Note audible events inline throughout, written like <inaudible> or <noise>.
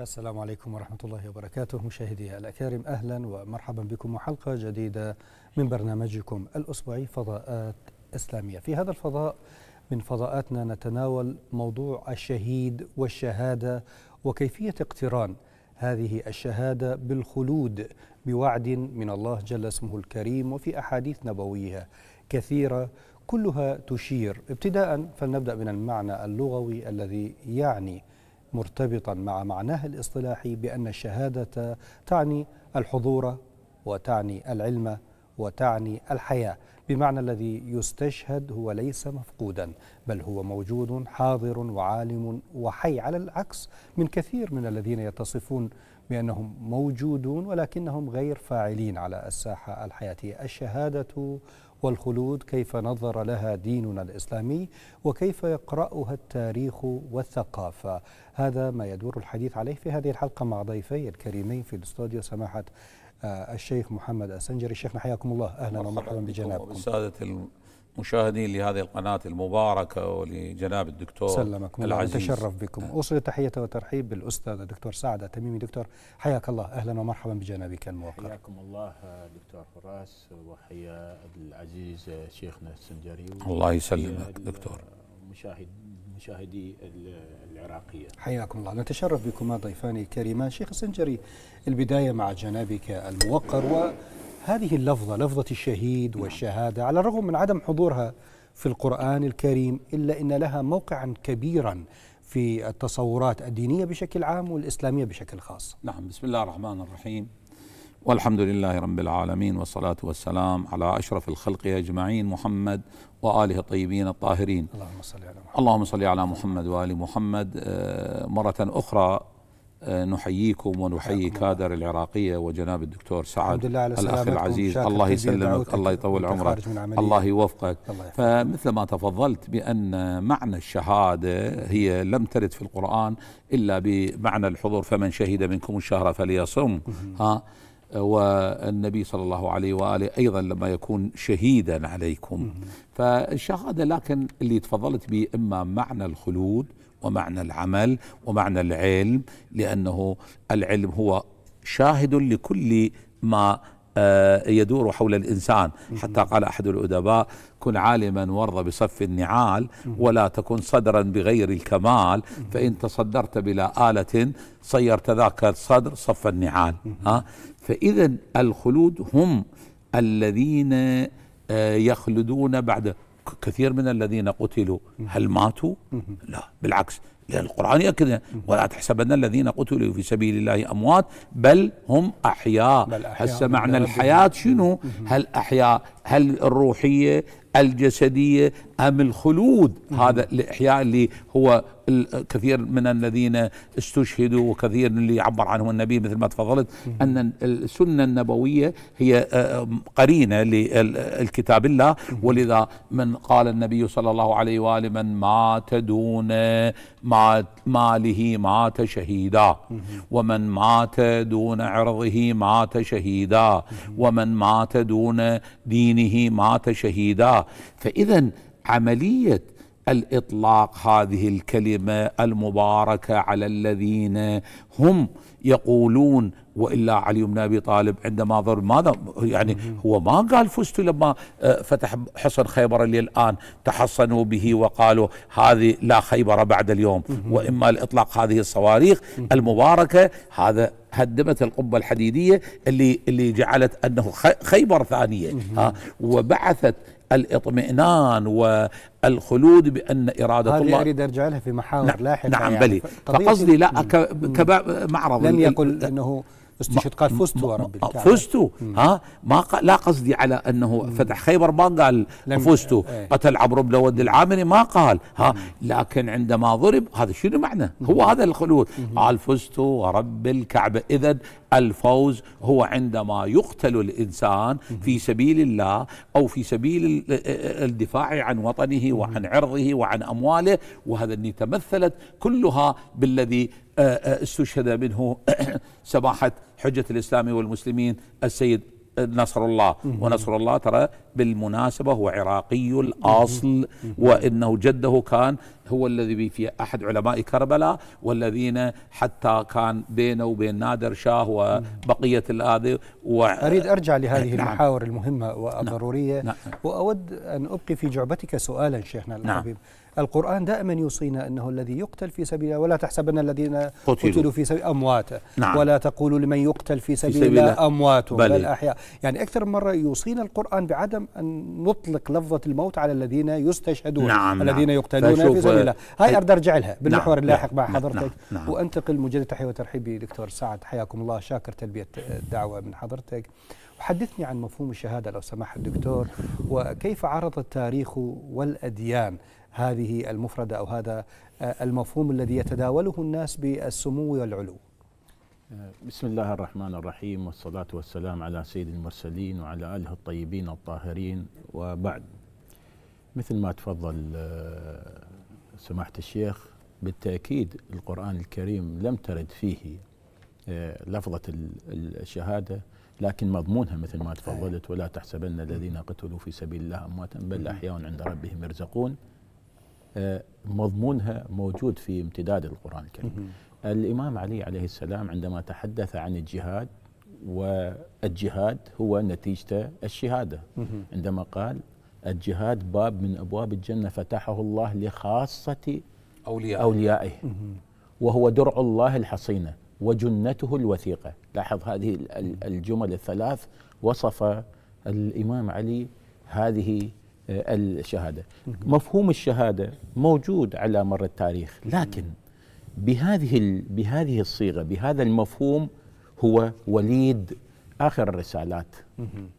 السلام عليكم ورحمة الله وبركاته مشاهدي الأكارم أهلا ومرحبا بكم وحلقة جديدة من برنامجكم الأسبوعي فضاءات إسلامية في هذا الفضاء من فضاءاتنا نتناول موضوع الشهيد والشهادة وكيفية اقتران هذه الشهادة بالخلود بوعد من الله جل اسمه الكريم وفي أحاديث نبوية كثيرة كلها تشير ابتداء فلنبدأ من المعنى اللغوي الذي يعني مرتبطا مع معناها الاصطلاحي بأن الشهادة تعني الحضور وتعني العلم وتعني الحياة بمعنى الذي يستشهد هو ليس مفقودا بل هو موجود حاضر وعالم وحي على العكس من كثير من الذين يتصفون بأنهم موجودون ولكنهم غير فاعلين على الساحة الحياتية الشهادة والخلود كيف نظر لها ديننا الإسلامي وكيف يقرأها التاريخ والثقافة هذا ما يدور الحديث عليه في هذه الحلقة مع ضيفي الكريمين في الاستوديو سماحة آه، الشيخ محمد السنجري الشيخ حياكم الله أهلا ومرحبا بجنابكم سادة مشاهدين لهذه القناة المباركة ولجناب الدكتور سلمكم العزيز نتشرف بكم آه. أوصل تحية وترحيب بالأستاذ الدكتور سعد تميمي دكتور حياك الله أهلا ومرحبا بجنابك الموقر حياكم الله دكتور فراس وحيا العزيز شيخنا السنجري الله يسلمك دكتور مشاهد مشاهدي العراقية حياكم الله نتشرف بكما ضيفان كريمان شيخ السنجري البداية مع جنابك الموقر و هذه اللفظة لفظة الشهيد نعم. والشهادة على الرغم من عدم حضورها في القرآن الكريم إلا إن لها موقعا كبيرا في التصورات الدينية بشكل عام والإسلامية بشكل خاص نعم بسم الله الرحمن الرحيم والحمد لله رب العالمين والصلاة والسلام على أشرف الخلق أجمعين محمد وآله الطيبين الطاهرين اللهم صل على محمد, اللهم صل على محمد وآل محمد آه، مرة أخرى آه، نحييكم ونحيي كادر العراقية وجناب الدكتور سعد الأخ العزيز الله يسلمك الله يطول عمرك الله يوفقك الله فمثل ما تفضلت بأن معنى الشهادة هي لم ترد في القرآن إلا بمعنى الحضور فمن شهد منكم الشهر فليصم ها والنبي صلى الله عليه وآله أيضا لما يكون شهيدا عليكم فالشهادة لكن اللي تفضلت به إما معنى الخلود ومعنى العمل ومعنى العلم لأنه العلم هو شاهد لكل ما آه، يدور حول الإنسان حتى قال أحد الأدباء كن عالما وارضى بصف النعال ولا تكن صدرا بغير الكمال فإن تصدرت بلا آلة صيرت ذاك الصدر صف النعال ها فإذا الخلود هم الذين آه، يخلدون بعد كثير من الذين قتلوا هل ماتوا؟ لا بالعكس لأن القرآن يأكد ولا تحسبن الذين قتلوا في سبيل الله أموات بل هم أحياء هسه معنى الحياة شنو؟ هل أحياء هل الروحية الجسدية أم الخلود هذا الإحياء اللي هو كثير من الذين استشهدوا وكثير اللي عبر عنهم النبي مثل ما تفضلت أن السنة النبوية هي آه، قرينة للكتاب الله ولذا من قال النبي صلى الله عليه وآله من مات دون ماله مات شهيدا ومن مات دون عرضه مات شهيدا ومن مات دون دين دينه مات شهيدا فإذا عملية الإطلاق هذه الكلمة المباركة على الذين هم يقولون والا علي بن ابي طالب عندما ضرب ماذا يعني هو ما قال فزت لما آه، فتح حصن خيبر اللي الان تحصنوا به وقالوا هذه لا خيبر بعد اليوم واما الاطلاق هذه الصواريخ المباركه هذا هدمت القبه الحديديه اللي اللي جعلت انه خيبر ثانيه ها وبعثت الاطمئنان والخلود بان اراده هذه الله اريد ارجع لها في محاور نعم لاحقه نعم يعني بلي فقصدي لا كمعرض لم يقل انه استشهد قال فزتوا رب الكعبه فزتوا ها ما لا قصدي على انه فتح خيبر ما قال فزتوا ايه قتل عمرو بن ود العامري ما قال ها لكن عندما ضرب هذا شنو معنى هو هذا الخلود قال فزتوا ورب الكعبه اذا الفوز هو عندما يقتل الانسان في سبيل الله او في سبيل الدفاع عن وطنه وعن عرضه وعن امواله وهذا اللي تمثلت كلها بالذي آه، آه، استشهد منه <coughs> سماحة حجة الإسلام والمسلمين السيد نصر الله ونصر الله ترى بالمناسبة هو عراقي الأصل وإنه جده كان هو الذي في أحد علماء كربلاء والذين حتى كان بينه وبين نادر شاه وبقية الآذي و... أريد أرجع لهذه نعم المحاور المهمة نعم. والضرورية نعم. وأود أن أبقي في جعبتك سؤالا شيخنا نعم. الحبيب نعم. القرآن دائما يوصينا أنه الذي يقتل في سبيل الله ولا تحسبن الذين قتلوا, قتلوا في سبيل أمواتا نعم ولا تقولوا لمن يقتل في سبيل, في سبيل الله أموات بل, بل أحياء يعني أكثر من مرة يوصينا القرآن بعدم أن نطلق لفظة الموت على الذين يستشهدون نعم, نعم. الذين نعم يقتلون في سبيل الله هاي أرد أرجع لها بالمحور نعم اللاحق مع نعم حضرتك نعم, نعم. وأنتقل مجدد تحية وترحيب دكتور سعد حياكم الله شاكر تلبية الدعوة من حضرتك حدثني عن مفهوم الشهادة لو سمحت دكتور وكيف عرض التاريخ والأديان هذه المفردة أو هذا آه، المفهوم الذي يتداوله الناس بالسمو والعلو آه، بسم الله الرحمن الرحيم والصلاة والسلام على سيد المرسلين وعلى آله الطيبين الطاهرين وبعد مثل ما تفضل آه، سماحة الشيخ بالتأكيد القرآن الكريم لم ترد فيه لفظة الشهادة لكن مضمونها مثل ما تفضلت ولا تحسبن الذين قتلوا في سبيل الله أمواتا بل أحياء عند ربهم يرزقون آه، مضمونها موجود في امتداد القرآن الكريم الإمام علي عليه السلام عندما تحدث عن الجهاد والجهاد هو نتيجته الشهادة عندما قال الجهاد باب من أبواب الجنة فتحه الله لخاصة أوليائه, أوليائه وهو درع الله الحصينة وجنته الوثيقة لاحظ هذه الجمل الثلاث وصف الإمام علي هذه آه، الشهادة مفهوم الشهادة موجود على مر التاريخ لكن بهذه بهذه الصيغة بهذا المفهوم هو وليد آخر الرسالات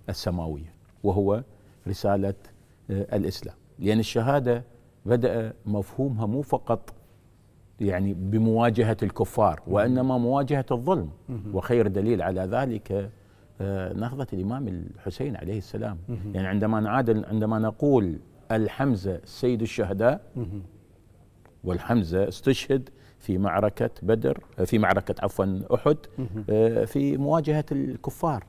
السماوية وهو رسالة آه، الإسلام لأن الشهادة بدأ مفهومها مو فقط يعني بمواجهة الكفار وإنما مواجهة الظلم وخير دليل على ذلك نهضة آه، الإمام الحسين عليه السلام يعني عندما نعادل عندما نقول الحمزة سيد الشهداء والحمزة استشهد في معركة بدر آه، في معركة عفوا أحد آه، في مواجهة الكفار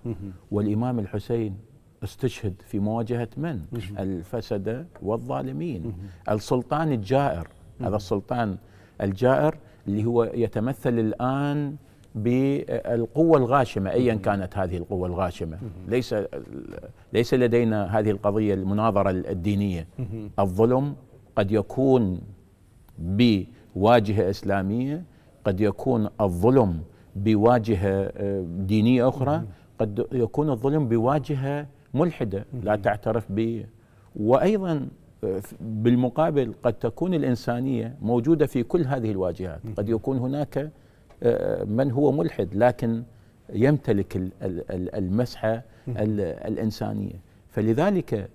والإمام الحسين استشهد في مواجهة من؟ الفسدة والظالمين السلطان الجائر هذا السلطان الجائر اللي هو يتمثل الآن بالقوة الغاشمة أيا كانت هذه القوة الغاشمة ليس ليس لدينا هذه القضية المناظرة الدينية الظلم قد يكون بواجهة إسلامية قد يكون الظلم بواجهة آه، دينية أخرى قد يكون الظلم بواجهة ملحدة لا تعترف به وأيضا آه، بالمقابل قد تكون الإنسانية موجودة في كل هذه الواجهات قد يكون هناك من هو ملحد لكن يمتلك المسحه الانسانيه فلذلك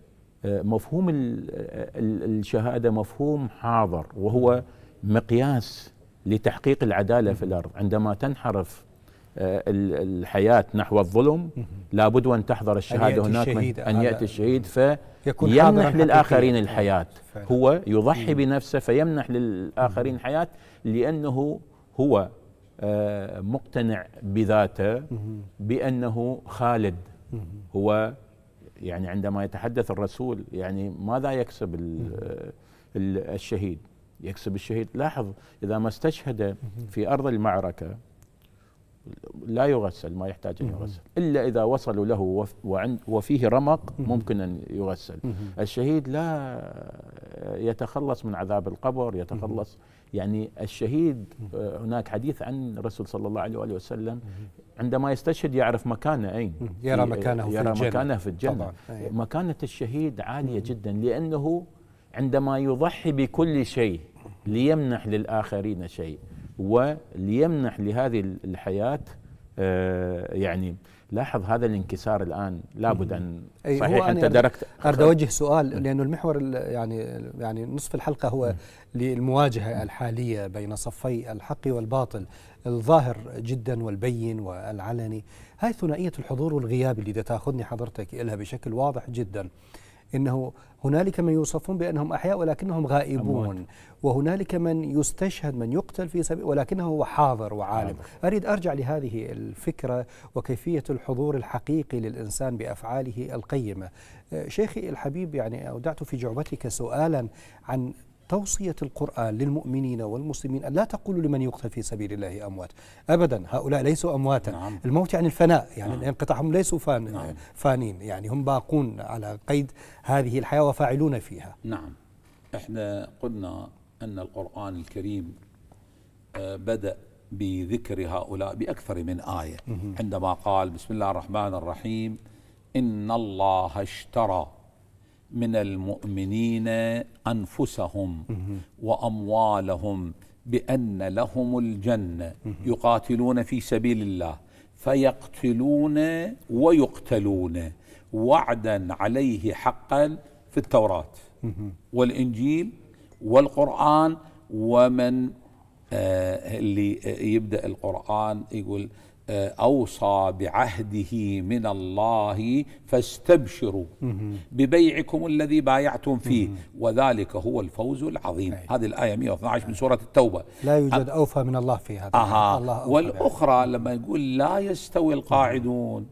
آه، مفهوم الشهاده مفهوم حاضر وهو مقياس لتحقيق العداله في الارض عندما تنحرف آه، الحياة نحو الظلم لابد أن تحضر الشهادة أن هناك الشهيد أن يأتي الشهيد فيمنح للآخرين الحياة هو يضحي بنفسه فيمنح للآخرين الحياة لأنه هو آه، مقتنع بذاته بأنه خالد هو يعني عندما يتحدث الرسول يعني ماذا يكسب الشهيد يكسب الشهيد لاحظ إذا ما استشهد في أرض المعركة لا يغسل ما يحتاج أن يغسل إلا إذا وصلوا له وفيه رمق ممكن أن يغسل الشهيد لا يتخلص من عذاب القبر يتخلص يعني الشهيد آه، هناك حديث عن الرسول صلى الله عليه وآله وسلم عندما يستشهد يعرف مكانه أين يرى آه، مكانه في, يرى في مكانه في الجنة طبعا. أيوة. مكانة الشهيد عالية جدا لأنه عندما يضحي بكل شيء ليمنح للآخرين شيء وليمنح لهذه الحياة آه، يعني لاحظ هذا الانكسار الان لابد ان صحيح انت يعني دركت اريد اوجه سؤال لانه المحور يعني يعني نصف الحلقه هو للمواجهه الحاليه بين صفي الحق والباطل الظاهر جدا والبين والعلني هاي ثنائيه الحضور والغياب اللي تاخذني حضرتك الها بشكل واضح جدا انه هنالك من يوصفون بانهم احياء ولكنهم غائبون وهنالك من يستشهد من يقتل في سبيل ولكنه هو حاضر وعالم اريد ارجع لهذه الفكره وكيفيه الحضور الحقيقي للانسان بافعاله القيمه أه، شيخي الحبيب يعني اودعت في جعبتك سؤالا عن توصية القرآن للمؤمنين والمسلمين أن لا تقولوا لمن يقتل في سبيل الله أموات أبدا هؤلاء ليسوا أمواتا نعم. الموت يعني الفناء يعني نعم. انقطاعهم ليسوا فان نعم. فانين يعني هم باقون على قيد هذه الحياة وفاعلون فيها نعم احنا قلنا أن القرآن الكريم آه، بدأ بذكر هؤلاء بأكثر من آية عندما قال بسم الله الرحمن الرحيم إن الله اشترى من المؤمنين انفسهم واموالهم بان لهم الجنه يقاتلون في سبيل الله فيقتلون ويقتلون وعدا عليه حقا في التوراه والانجيل والقران ومن آه اللي يبدا القران يقول آه، اوصى بعهده من الله فاستبشروا ببيعكم الذي بايعتم فيه وذلك هو الفوز العظيم هذه الايه 112 من سوره التوبه لا يوجد اوفى من الله في هذا أها الله والاخرى لما يقول لا يستوي القاعدون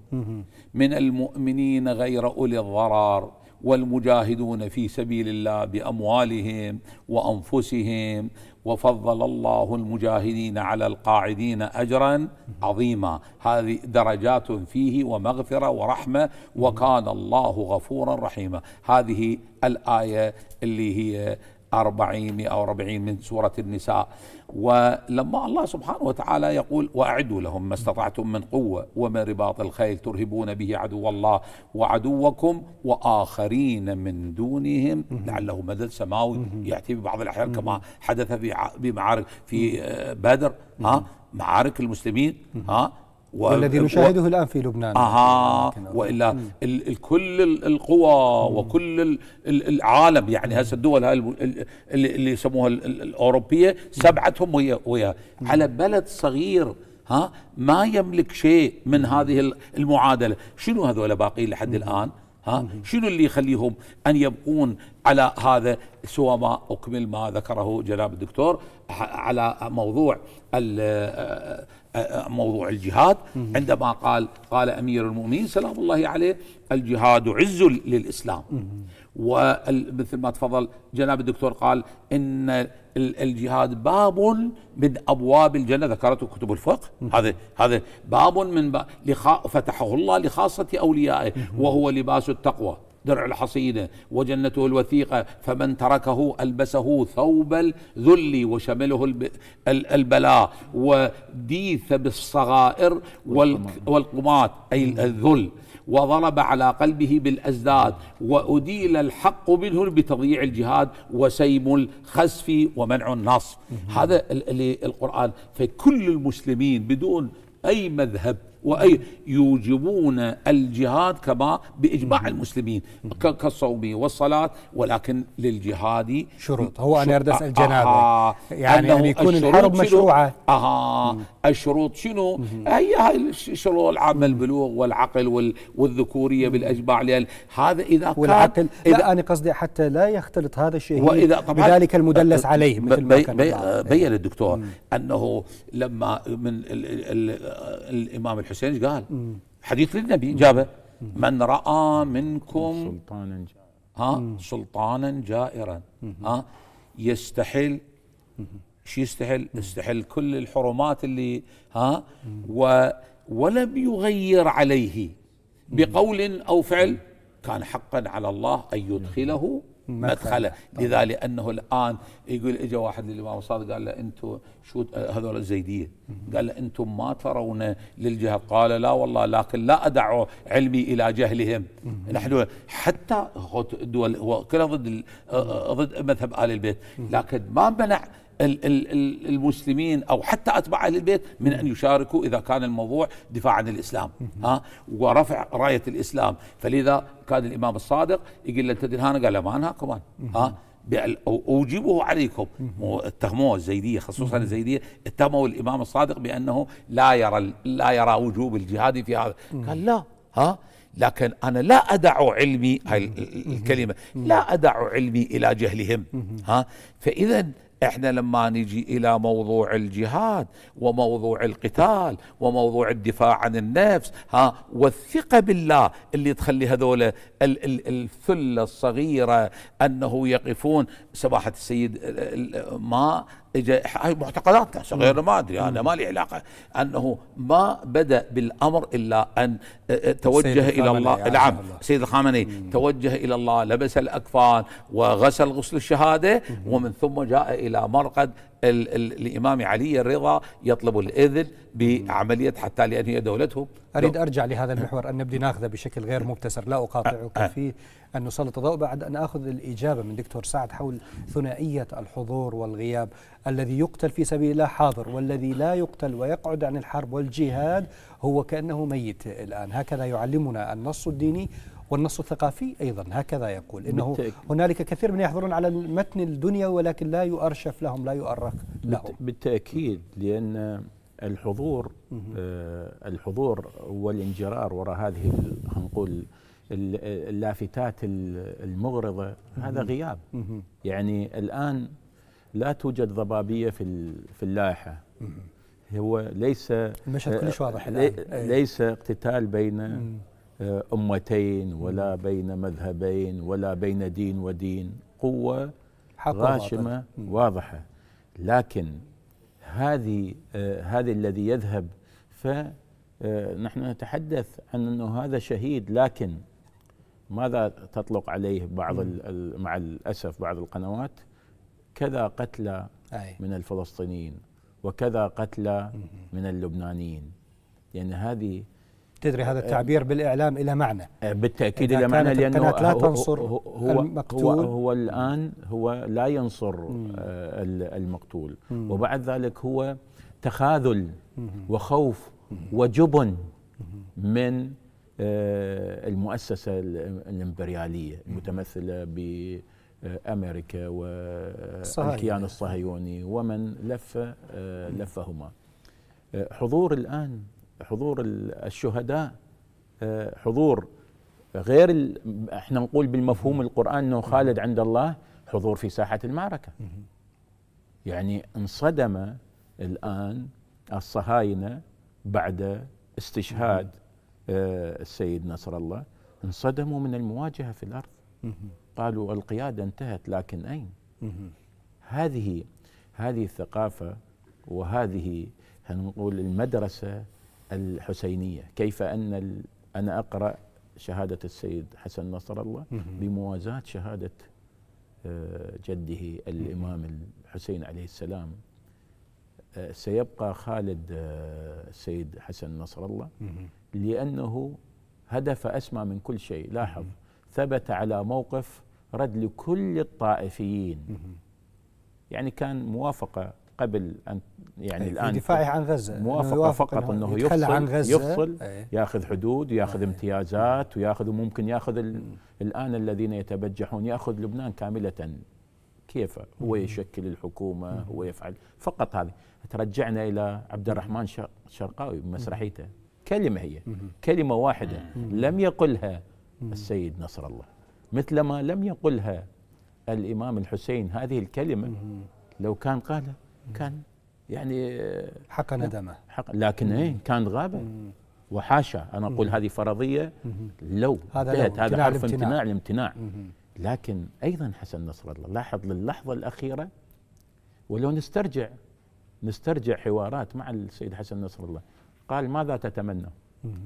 من المؤمنين غير اولي الضرر والمجاهدون في سبيل الله باموالهم وانفسهم وفضل الله المجاهدين على القاعدين اجرا عظيما هذه درجات فيه ومغفره ورحمه وكان الله غفورا رحيما هذه الايه اللي هي أربعين أو أربعين من سورة النساء ولما الله سبحانه وتعالى يقول وأعدوا لهم ما استطعتم من قوة ومن رباط الخيل ترهبون به عدو الله وعدوكم وآخرين من دونهم لعله مدد سماوي يأتي ببعض الأحيان كما حدث في بمعارك في آه، بدر ها معارك المسلمين ها والذي نشاهده و... الان في لبنان اها والا ال... ال... كل القوى مم. وكل العالم يعني هسه الدول هاي اللي, اللي يسموها الاوروبيه سبعتهم ويا ويا على بلد صغير ها ما يملك شيء من هذه المعادله شنو هذول باقيين لحد الان ها شنو اللي يخليهم ان يبقون على هذا سوى ما اكمل ما ذكره جناب الدكتور على موضوع آه، آه، آه، موضوع الجهاد عندما قال قال امير المؤمنين سلام الله عليه الجهاد عز للاسلام ومثل ما تفضل جناب الدكتور قال ان الجهاد باب من ابواب الجنه ذكرته كتب الفقه هذا هذا باب من ب... لخ... فتحه الله لخاصه اوليائه وهو لباس التقوى درع الحصينه وجنته الوثيقه فمن تركه البسه ثوب الذل وشمله البلاء وديث بالصغائر والقمات اي الذل وضرب على قلبه بالأزداد وأديل الحق منه بتضييع الجهاد وسيم الخسف ومنع النصر هذا القرآن فكل المسلمين بدون أي مذهب وأي يوجبون الجهاد كما بإجماع المسلمين كالصوم والصلاة ولكن للجهاد شروط هو أنا أريد أسأل آه، جنابه آه، يعني أن يكون الحرب مشروعة أها الشروط شنو؟ هي هاي الشروط العامة البلوغ والعقل والذكورية بالأجماع لأن هذا إذا والعقل إذا أنا قصدي حتى لا يختلط هذا الشيء وإذا طبعا بذلك المدلس عليه مثل ما كان بي بين الدكتور أنه لما من الإمام الحسين الحسين ايش قال؟ حديث للنبي جابه من راى منكم سلطانا جائرا ها سلطانا جائرا ها يستحل شو يستحل؟ يستحل كل الحرمات اللي ها و ولم يغير عليه بقول او فعل كان حقا على الله ان يدخله مدخله لذلك انه الان يقول اجى واحد للامام الصادق قال له انتم شو هذول الزيديه قال له انتم ما ترون للجهه قال لا والله لكن لا ادع علمي الى جهلهم نحن حتى دول كلها ضد ضد مذهب ال البيت لكن ما منع المسلمين او حتى اتباع اهل البيت من ان يشاركوا اذا كان الموضوع دفاع عن الاسلام ها ورفع رايه الاسلام فلذا كان الامام الصادق يقول له تدري هانا قال له ما انهاكم ها أوجبه عليكم اتهموه الزيدية خصوصا الزيدية اتهموا الإمام الصادق بأنه لا يرى لا يرى وجوب الجهاد في هذا قال لا ها لكن أنا لا أدع علمي هاي الكلمة لا أدع علمي إلى جهلهم ها فإذا احنا لما نجي الى موضوع الجهاد وموضوع القتال وموضوع الدفاع عن النفس ها والثقه بالله اللي تخلي هذول الثله الصغيره انه يقفون سماحه السيد آه، آه، ما إذا معتقداتنا نعم. غير ما أدري أنا نعم. ما لي علاقة أنه ما بدأ بالأمر إلا أن توجه إلى الله نعم سيد الخامنئي توجه إلى الله لبس الأكفان وغسل غسل الشهادة ومن ثم جاء إلى مرقد الـ الـ الإمام علي الرضا يطلب الإذن بعملية حتى لأنهي دولته أريد أرجع لهذا المحور أن نبدي ناخذه بشكل غير مبتسر لا أقاطعك أه، أه، أه. فيه أن نسلط الضوء بعد أن أخذ الإجابة من دكتور سعد حول ثنائية الحضور والغياب الذي يقتل في سبيل الله حاضر والذي لا يقتل ويقعد عن الحرب والجهاد هو كأنه ميت الآن هكذا يعلمنا النص الديني والنص الثقافي أيضا هكذا يقول إنه بالتأكيد. هنالك كثير من يحضرون على المتن الدنيا ولكن لا يؤرشف لهم لا يؤرخ لهم بالتأكيد لأن الحضور آه، الحضور والانجرار وراء هذه خلينا نقول اللافتات المغرضه هذا غياب يعني الان لا توجد ضبابيه في في اللائحه هو ليس المشهد آه، كلش واضح الان ليس اقتتال بين آه، امتين ولا بين مذهبين ولا بين دين ودين قوه غاشمه واضحه لكن هذه آه، هذه الذي يذهب فنحن نتحدث عن انه هذا شهيد لكن ماذا تطلق عليه بعض مع الأسف بعض القنوات كذا قتلى من الفلسطينيين وكذا قتلى من اللبنانيين يعني هذه تدري هذا التعبير بالإعلام إلى معنى بالتأكيد إلى معنى لأنه لا تنصر هو, هو, المقتول هو, هو الآن هو لا ينصر آه، المقتول وبعد ذلك هو تخاذل وخوف وجبن من آه، المؤسسة الإمبريالية المتمثلة بأمريكا والكيان الصهيوني ومن لف آه، لفهما آه، حضور الان حضور الشهداء حضور غير احنا نقول بالمفهوم القران انه خالد عند الله حضور في ساحه المعركه يعني انصدم الان الصهاينه بعد استشهاد آه، السيد نصر الله انصدموا من المواجهة في الأرض قالوا القيادة انتهت لكن أين هذه هذه الثقافة وهذه هنقول المدرسة الحسينية كيف أن أنا أقرأ شهادة السيد حسن نصر الله بموازاة شهادة آه، جده الإمام الحسين عليه السلام آه، سيبقى خالد السيد حسن نصر الله لأنه هدف أسمى من كل شيء لاحظ ثبت على موقف رد لكل الطائفيين يعني كان موافقة قبل أن يعني الآن دفاعه عن غزة موافقة فقط أنه, يفصل, عن غزة يفصل يأخذ حدود ويأخذ أي امتيازات ويأخذ ممكن يأخذ الآن الذين يتبجحون يأخذ لبنان كاملة كيف هو يشكل الحكومة هو يفعل فقط هذه ترجعنا إلى عبد الرحمن شرقاوي بمسرحيته كلمة هي كلمة واحدة لم يقلها السيد نصر الله مثلما لم يقلها الإمام الحسين هذه الكلمة لو كان قالها كان يعني حق ندمه حق لكن ايه كان غابة وحاشا أنا أقول هذه فرضية لو هذا هذا حرف امتناع الامتناع لكن أيضا حسن نصر الله لاحظ للحظة الأخيرة ولو نسترجع نسترجع حوارات مع السيد حسن نصر الله قال ماذا تتمنى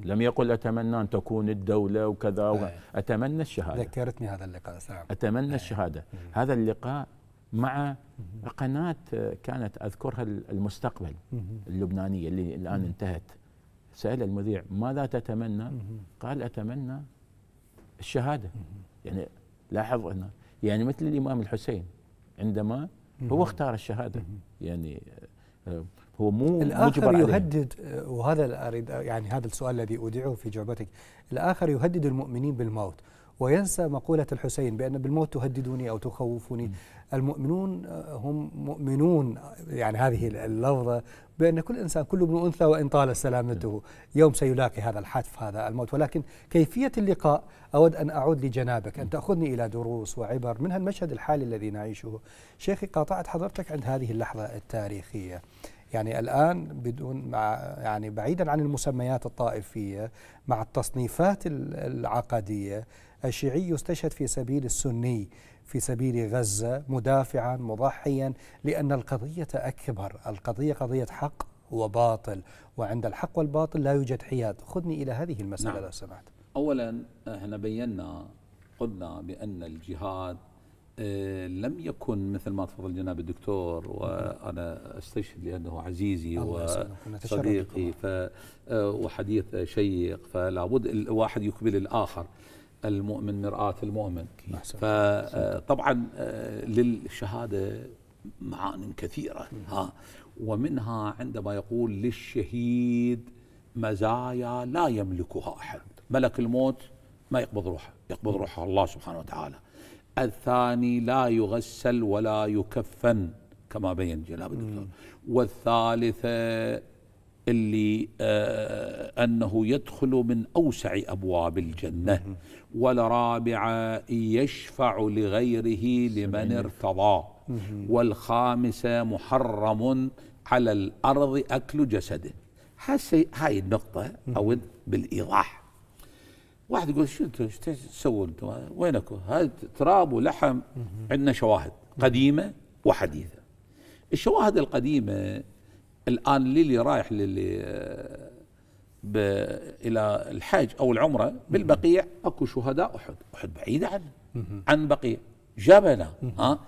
لم يقل أتمنى أن تكون الدولة وكذا أتمنى الشهادة ذكرتني هذا اللقاء سعب. أتمنى الشهادة مم. هذا اللقاء مع مم. قناة كانت أذكرها المستقبل مم. اللبنانية اللي الآن انتهت سأل المذيع ماذا تتمنى قال أتمنى الشهادة يعني لاحظ أنه يعني مثل الإمام الحسين عندما هو اختار الشهادة يعني آه، هو مو الآخر يهدد آه، وهذا أريد آه، يعني هذا السؤال الذي أودعه في جعبتك الآخر يهدد المؤمنين بالموت وينسى مقولة الحسين بأن بالموت تهددوني أو تخوفني م. المؤمنون آه، هم مؤمنون يعني هذه اللفظة بأن كل إنسان كل ابن أنثى وإن طال سلامته نعم. يوم سيلاقي هذا الحتف هذا الموت ولكن كيفية اللقاء أود أن أعود لجنابك أن تأخذني إلى دروس وعبر منها المشهد الحالي الذي نعيشه شيخي قاطعت حضرتك عند هذه اللحظة التاريخية يعني الآن بدون مع يعني بعيدا عن المسميات الطائفية مع التصنيفات العقدية الشيعي يستشهد في سبيل السني في سبيل غزة مدافعا مضحيا لأن القضية أكبر القضية قضية حق وباطل وعند الحق والباطل لا يوجد حياد خذني إلى هذه المسألة نعم. لو سمحت أولا احنا بينا قلنا بأن الجهاد آه، لم يكن مثل ما تفضل جناب الدكتور وانا استشهد لانه عزيزي وصديقي ف وحديث شيق فلا بد الواحد يقبل الاخر المؤمن مرآة المؤمن فطبعا آه، آه، للشهاده معان كثيره ها ومنها عندما يقول للشهيد مزايا لا يملكها احد ملك الموت ما يقبض روحه يقبض روحه الله سبحانه وتعالى الثاني لا يغسل ولا يكفن كما بين جلاب الدكتور والثالثة اللي آه أنه يدخل من أوسع أبواب الجنة والرابعة يشفع لغيره لمن ارتضى والخامسة محرم على الأرض أكل جسده هاي النقطة أود بالإيضاح واحد يقول شو انتم ايش تسووا انتم وينكم؟ هذا تراب ولحم عندنا شواهد قديمه وحديثه. الشواهد القديمه الان للي رايح للي الى الحج او العمره بالبقيع اكو شهداء احد، احد بعيده عن عن بقيع جبله ها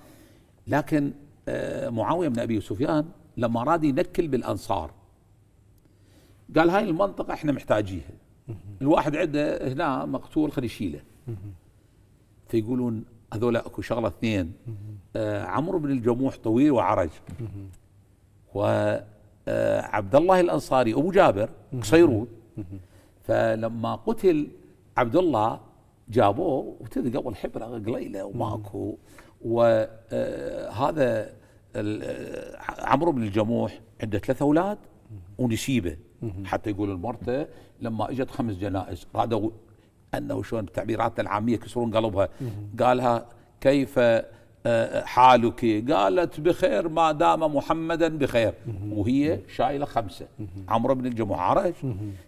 لكن آه، معاويه بن ابي سفيان لما راد ينكل بالانصار قال هاي المنطقه احنا محتاجيها الواحد عنده هنا مقتول خلي يشيله فيقولون هذول اكو شغله اثنين آه عمرو بن الجموح طويل وعرج وعبد آه، الله الانصاري ابو جابر قصيرون فلما قتل عبد الله جابوه وتدري قبل حبره قليله وماكو وهذا آه، آه، عمرو بن الجموح عنده ثلاثة اولاد ونسيبه حتى يقول المرتة لما اجت خمس جنائز رادوا انه شلون تعبيراتنا العاميه يكسرون قلبها قالها كيف آه، حالك قالت بخير ما دام محمدا بخير وهي شايله خمسه عمرو بن عرج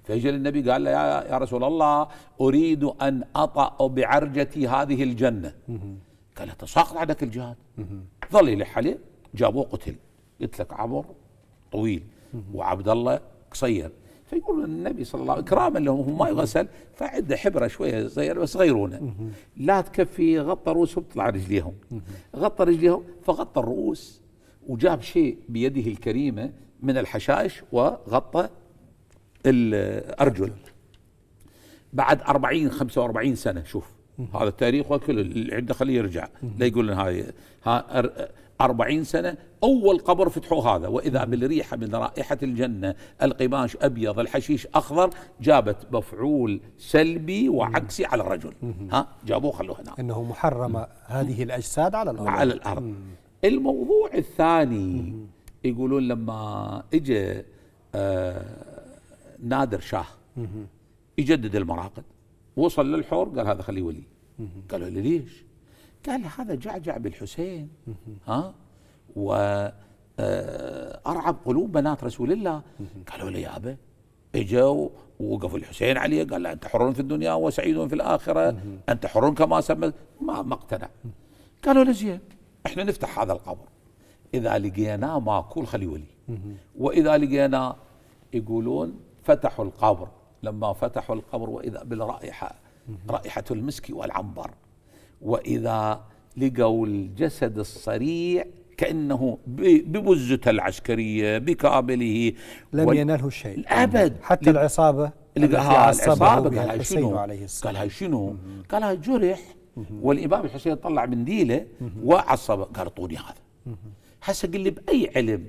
فاجى النبي قال له يا رسول الله اريد ان اطا بعرجتي هذه الجنه قال تساقط عندك الجهاد ظل يلح عليه جابوه قتل قلت لك عمر طويل وعبد الله قصير فيقول النبي صلى الله عليه وسلم اكراما لهم ما يغسل فعنده حبره شويه صغيره بس غيرونه لا تكفي غطى رؤوسهم بتطلع رجليهم غطى رجليهم فغطى الرؤوس وجاب شيء بيده الكريمه من الحشائش وغطى الارجل بعد 40 45 سنه شوف هذا التاريخ وكل اللي عنده خليه يرجع لا يقول هاي ها أربعين سنة أول قبر فتحوا هذا وإذا بالريحة من رائحة الجنة القماش أبيض الحشيش أخضر جابت مفعول سلبي وعكسي على الرجل ها جابوه خلوه هنا أنه محرمة هذه الأجساد على الأرض على الأرض الموضوع الثاني يقولون لما اجى آه نادر شاه يجدد المراقد وصل للحور قال هذا خليه ولي قالوا ليش؟ قال هذا جعجع بالحسين ها و آه، ارعب قلوب بنات رسول الله قالوا له يا ابا اجوا ووقف الحسين عليه قال له انت حر في الدنيا وسعيد في الاخره انت حر كما سمى ما ما اقتنع قالوا له زين احنا نفتح هذا القبر اذا لقيناه ماكول خليه ولي واذا لقيناه يقولون فتحوا القبر لما فتحوا القبر واذا بالرائحه رائحه المسك والعنبر وإذا لقوا الجسد الصريع كأنه ببزته العسكرية بكابله لم ينله شيء أبد حتى العصابة لقاها العصابة قالها شنو قالها شنو قالها جرح والإمام الحسين طلع منديله وعصبه قال طوني هذا هسه قل لي بأي علم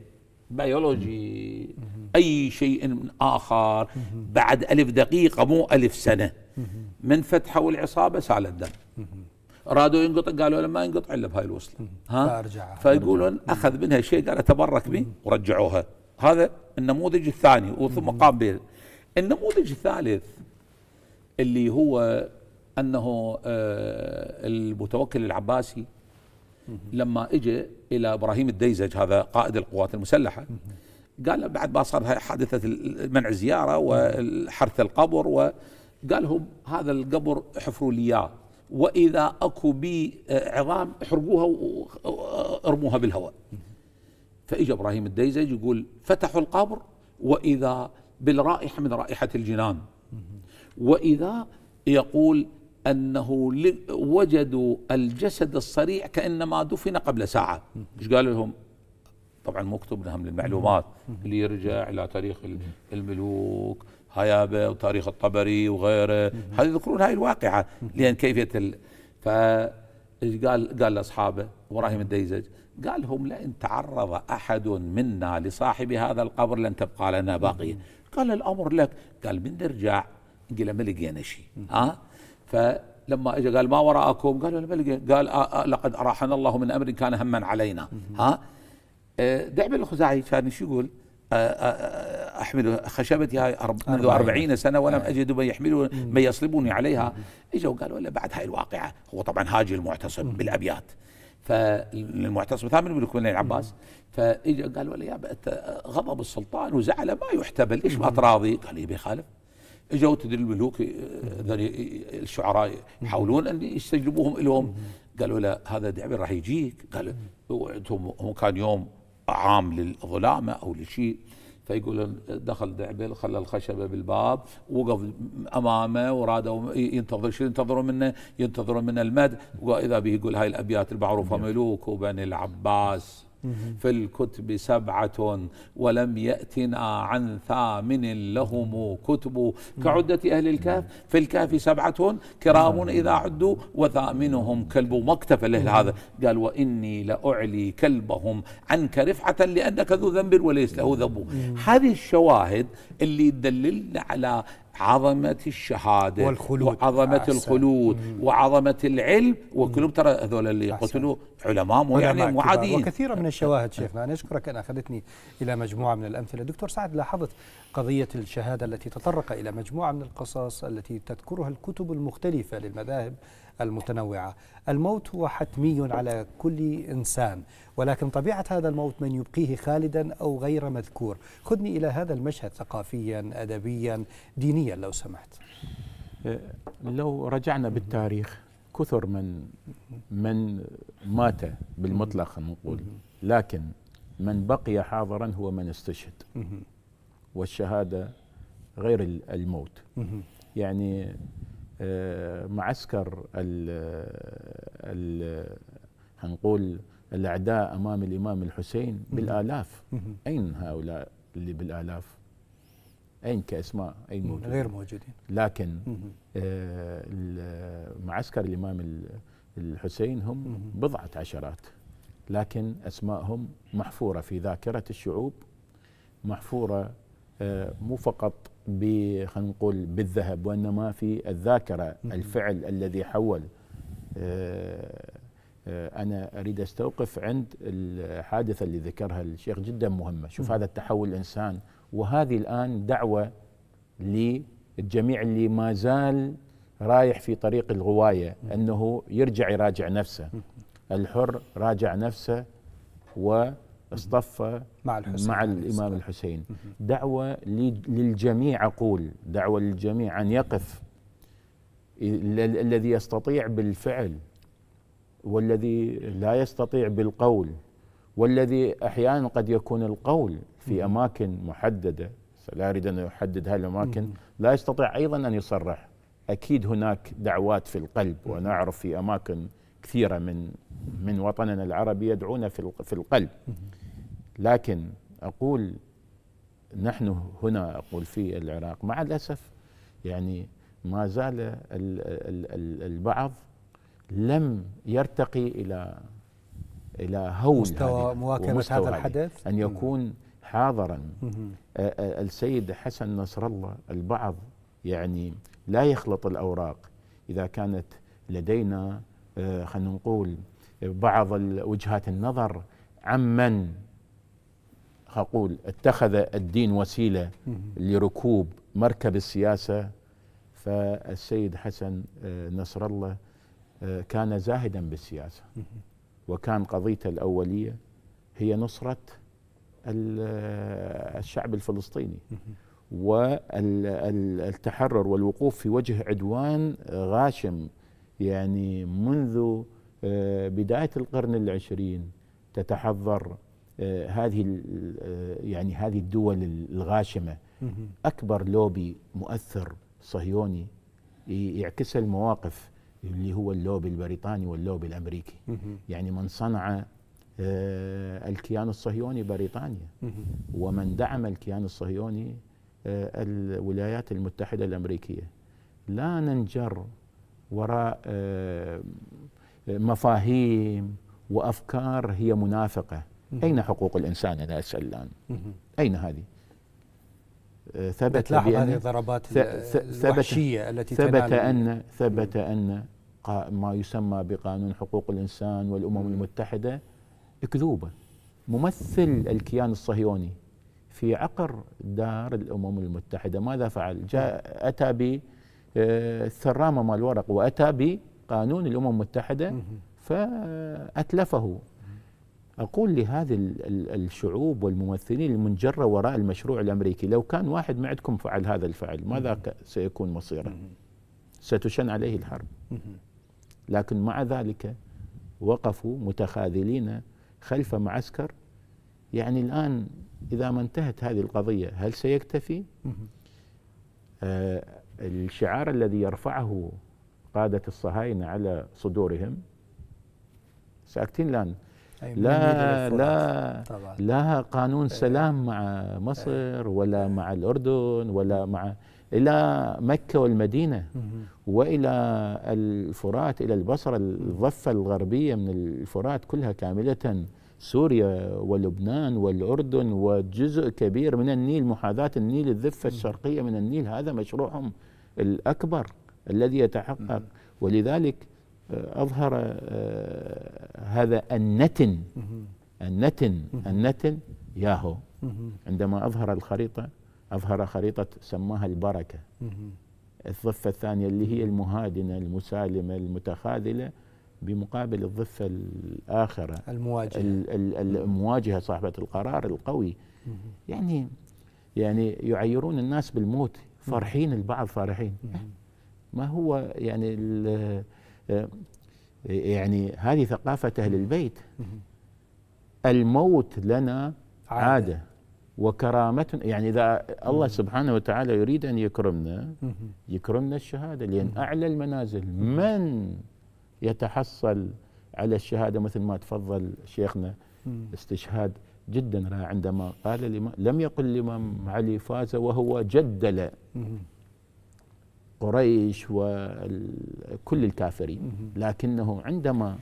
بيولوجي أي شيء من آخر بعد ألف دقيقة مو ألف سنة من فتحوا العصابة سال الدم رادوا ينقطع قالوا لما ينقطع الا بهاي الوصله ها فيقولون اخذ منها شيء قال اتبرك به ورجعوها هذا النموذج الثاني وثم قام به النموذج الثالث اللي هو انه آه، المتوكل العباسي لما اجى الى ابراهيم الديزج هذا قائد القوات المسلحه قال بعد ما صار حادثه منع الزياره وحرث القبر وقال لهم هذا القبر حفروا لي اياه واذا اكو بي آه، عظام احرقوها وارموها آه، آه، بالهواء فاجى ابراهيم الديزج يقول فتحوا القبر واذا بالرائحه من رائحه الجنان واذا يقول انه وجدوا الجسد الصريع كانما دفن قبل ساعه ايش قال لهم طبعا مكتوب لهم للمعلومات اللي يرجع الى تاريخ الملوك هيابة وتاريخ الطبري وغيره هذه يذكرون هاي الواقعة لأن كيفية ال... ف قال قال لاصحابه ابراهيم الديزج قال لهم لئن تعرض احد منا لصاحب هذا القبر لن تبقى لنا باقيه قال الامر لك قال من نرجع قال ما لقينا شيء ها آه؟ فلما اجى قال ما وراءكم قالوا ما لقينا قال آآ آآ آه، آه، لقد اراحنا الله من امر كان هما علينا ها دعبه الخزاعي كان شو يقول؟ أحمل خشبتي هاي منذ 40 سنة ولم آه. أجد من يحمله من يصلبني عليها إجوا قالوا له بعد هاي الواقعة هو طبعا هاجي المعتصم بالأبيات فالمعتصم ثامن بن بني العباس فاجى قالوا له يا غضب السلطان وزعله ما يحتمل ليش ما تراضي؟ قال يبي يخالف اجوا تدري الملوك الشعراء يحاولون ان يستجلبوهم لهم قالوا له هذا دعبل راح يجيك قال هم كان يوم عام للظلامة او لشيء فيقول دخل دعبل خلى الخشبه بالباب وقف امامه ورادوا ينتظر شو ينتظروا منه؟ ينتظروا منه المد واذا به يقول هاي الابيات المعروفه نعم. ملوك بني العباس في الكتب سبعة ولم يأتنا عن ثامن لهم كتب كعدة أهل الكهف في الكهف سبعة كرام إذا عدوا وثامنهم كلب ما اكتفى له هذا قال وإني لأعلي كلبهم عنك رفعة لأنك ذو ذنب وليس له ذنب هذه الشواهد اللي تدللنا على عظمة الشهادة والخلود وعظمة أحسن. آه، الخلود مم. وعظمة العلم وكلهم ترى هذول اللي قتلوا علماء يعني معادين وكثيرة من الشواهد شيخنا أنا أشكرك أن أخذتني إلى مجموعة من الأمثلة دكتور سعد لاحظت قضية الشهادة التي تطرق إلى مجموعة من القصص التي تذكرها الكتب المختلفة للمذاهب المتنوعة الموت هو حتمي على كل إنسان ولكن طبيعة هذا الموت من يبقيه خالدا أو غير مذكور خذني إلى هذا المشهد ثقافيا أدبيا دينيا لو سمحت أه، لو رجعنا بالتاريخ كثر من من مات بالمطلق نقول لكن من بقي حاضرا هو من استشهد والشهادة غير الموت يعني آه، معسكر ال ال هنقول الاعداء امام الامام الحسين بالالاف اين هؤلاء اللي بالالاف اين كاسماء اين موجودين غير موجودين لكن آه، معسكر الامام الحسين هم بضعه عشرات لكن اسمائهم محفوره في ذاكره الشعوب محفوره مو فقط خلينا نقول بالذهب وانما في الذاكره الفعل الذي حول آه، آه، انا اريد استوقف عند الحادثه اللي ذكرها الشيخ جدا مهمه شوف هذا التحول الانسان وهذه الان دعوه للجميع اللي ما زال رايح في طريق الغوايه انه يرجع يراجع نفسه الحر راجع نفسه و اصطف مع الحسين مع الامام الحسين دعوه للجميع اقول دعوه للجميع ان يقف الذي يستطيع بالفعل والذي لا يستطيع بالقول والذي احيانا قد يكون القول في اماكن محدده لا اريد ان احدد هالاماكن لا يستطيع ايضا ان يصرح اكيد هناك دعوات في القلب وانا اعرف في اماكن كثيره من من وطننا العربي يدعون في القلب لكن أقول نحن هنا أقول في العراق مع الأسف يعني ما زال البعض لم يرتقي إلى إلى هول مستوى مواكبة هذا الحدث أن يكون حاضرا السيد حسن نصر الله البعض يعني لا يخلط الأوراق إذا كانت لدينا آه، خلينا نقول بعض وجهات النظر عمن أقول اتخذ الدين وسيلة لركوب مركب السياسة فالسيد حسن آه، نصر الله آه، كان زاهدا بالسياسة وكان قضيته الأولية هي نصرة آه، الشعب الفلسطيني والتحرر والوقوف في وجه عدوان غاشم يعني منذ آه، بداية القرن العشرين تتحضر آه، هذه آه، يعني هذه الدول الغاشمة أكبر لوبي مؤثر صهيوني يعكس المواقف اللي هو اللوبي البريطاني واللوبي الأمريكي يعني من صنع الكيان الصهيوني بريطانيا ومن دعم الكيان الصهيوني الولايات المتحدة الأمريكية لا ننجر وراء مفاهيم وافكار هي منافقه اين حقوق الانسان انا اسال الان اين هذه آه، ثبت هذه الضربات الوحشيه التي ثبت ان ثبت ان ما يسمى بقانون حقوق الانسان والامم المتحده اكذوبه ممثل الكيان الصهيوني في عقر دار الامم المتحده ماذا فعل؟ جاء اتى بثرامه آه، مال ورق واتى قانون الامم المتحده فاتلفه اقول لهذه الشعوب والممثلين المنجره وراء المشروع الامريكي لو كان واحد ما عندكم فعل هذا الفعل ماذا سيكون مصيره؟ ستشن عليه الحرب لكن مع ذلك وقفوا متخاذلين خلف معسكر يعني الان اذا ما انتهت هذه القضيه هل سيكتفي؟ آه الشعار الذي يرفعه قادة الصهاينة على صدورهم ساكتين الآن لا لا لا قانون سلام مع مصر ولا مع الأردن ولا مع إلى مكة والمدينة وإلى الفرات إلى البصرة الضفة الغربية من الفرات كلها كاملة سوريا ولبنان والأردن وجزء كبير من النيل محاذاة النيل الضفة الشرقية من النيل هذا مشروعهم الأكبر الذي يتحقق ولذلك آه، أظهر آه، هذا النتن النتن النتن ياهو عندما أظهر الخريطة أظهر خريطة سماها البركة الضفة الثانية اللي هي المهادنة المسالمة المتخاذلة بمقابل الضفة الآخرة المواجهة المواجهة صاحبة القرار القوي يعني يعني يعيرون الناس بالموت فرحين البعض فرحين ما هو يعني آه، يعني هذه ثقافة أهل البيت الموت لنا عادة وكرامة يعني إذا الله سبحانه وتعالى يريد أن يكرمنا يكرمنا الشهادة لأن أعلى المنازل من يتحصل على الشهادة مثل ما تفضل شيخنا استشهاد جدا رائع عندما قال لم يقل الإمام علي فاز وهو جدل قريش وكل الكافرين لكنه عندما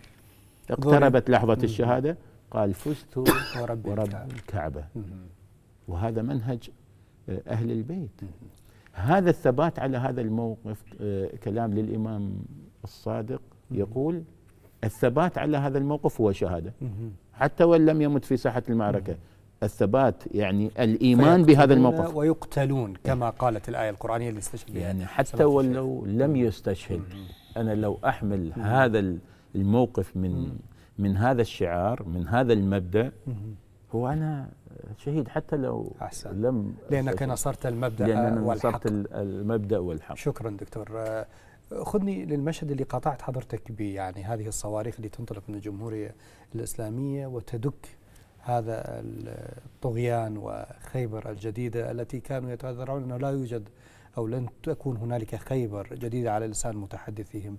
اقتربت لحظة الشهادة قال فزت <coughs> ورب, ورب الكعبة وهذا منهج آه، أهل البيت هذا الثبات على هذا الموقف آه، كلام للإمام الصادق يقول الثبات على هذا الموقف هو شهادة حتى وإن لم يمت في ساحة المعركة الثبات يعني الإيمان بهذا الموقف ويقتلون إيه. كما قالت الآية القرآنية اللي استشهد يعني حتى ولو لم يستشهد أنا لو أحمل هذا الموقف من من هذا الشعار من هذا المبدأ هو أنا شهيد حتى لو أحسن. لم لأنك نصرت المبدأ لأن والحق نصرت المبدأ والحق شكرا دكتور آه، خذني للمشهد اللي قاطعت حضرتك به يعني هذه الصواريخ اللي تنطلق من الجمهورية الإسلامية وتدك هذا الطغيان وخيبر الجديدة التي كانوا يتذرعون أنه لا يوجد أو لن تكون هنالك خيبر جديدة على لسان متحدثهم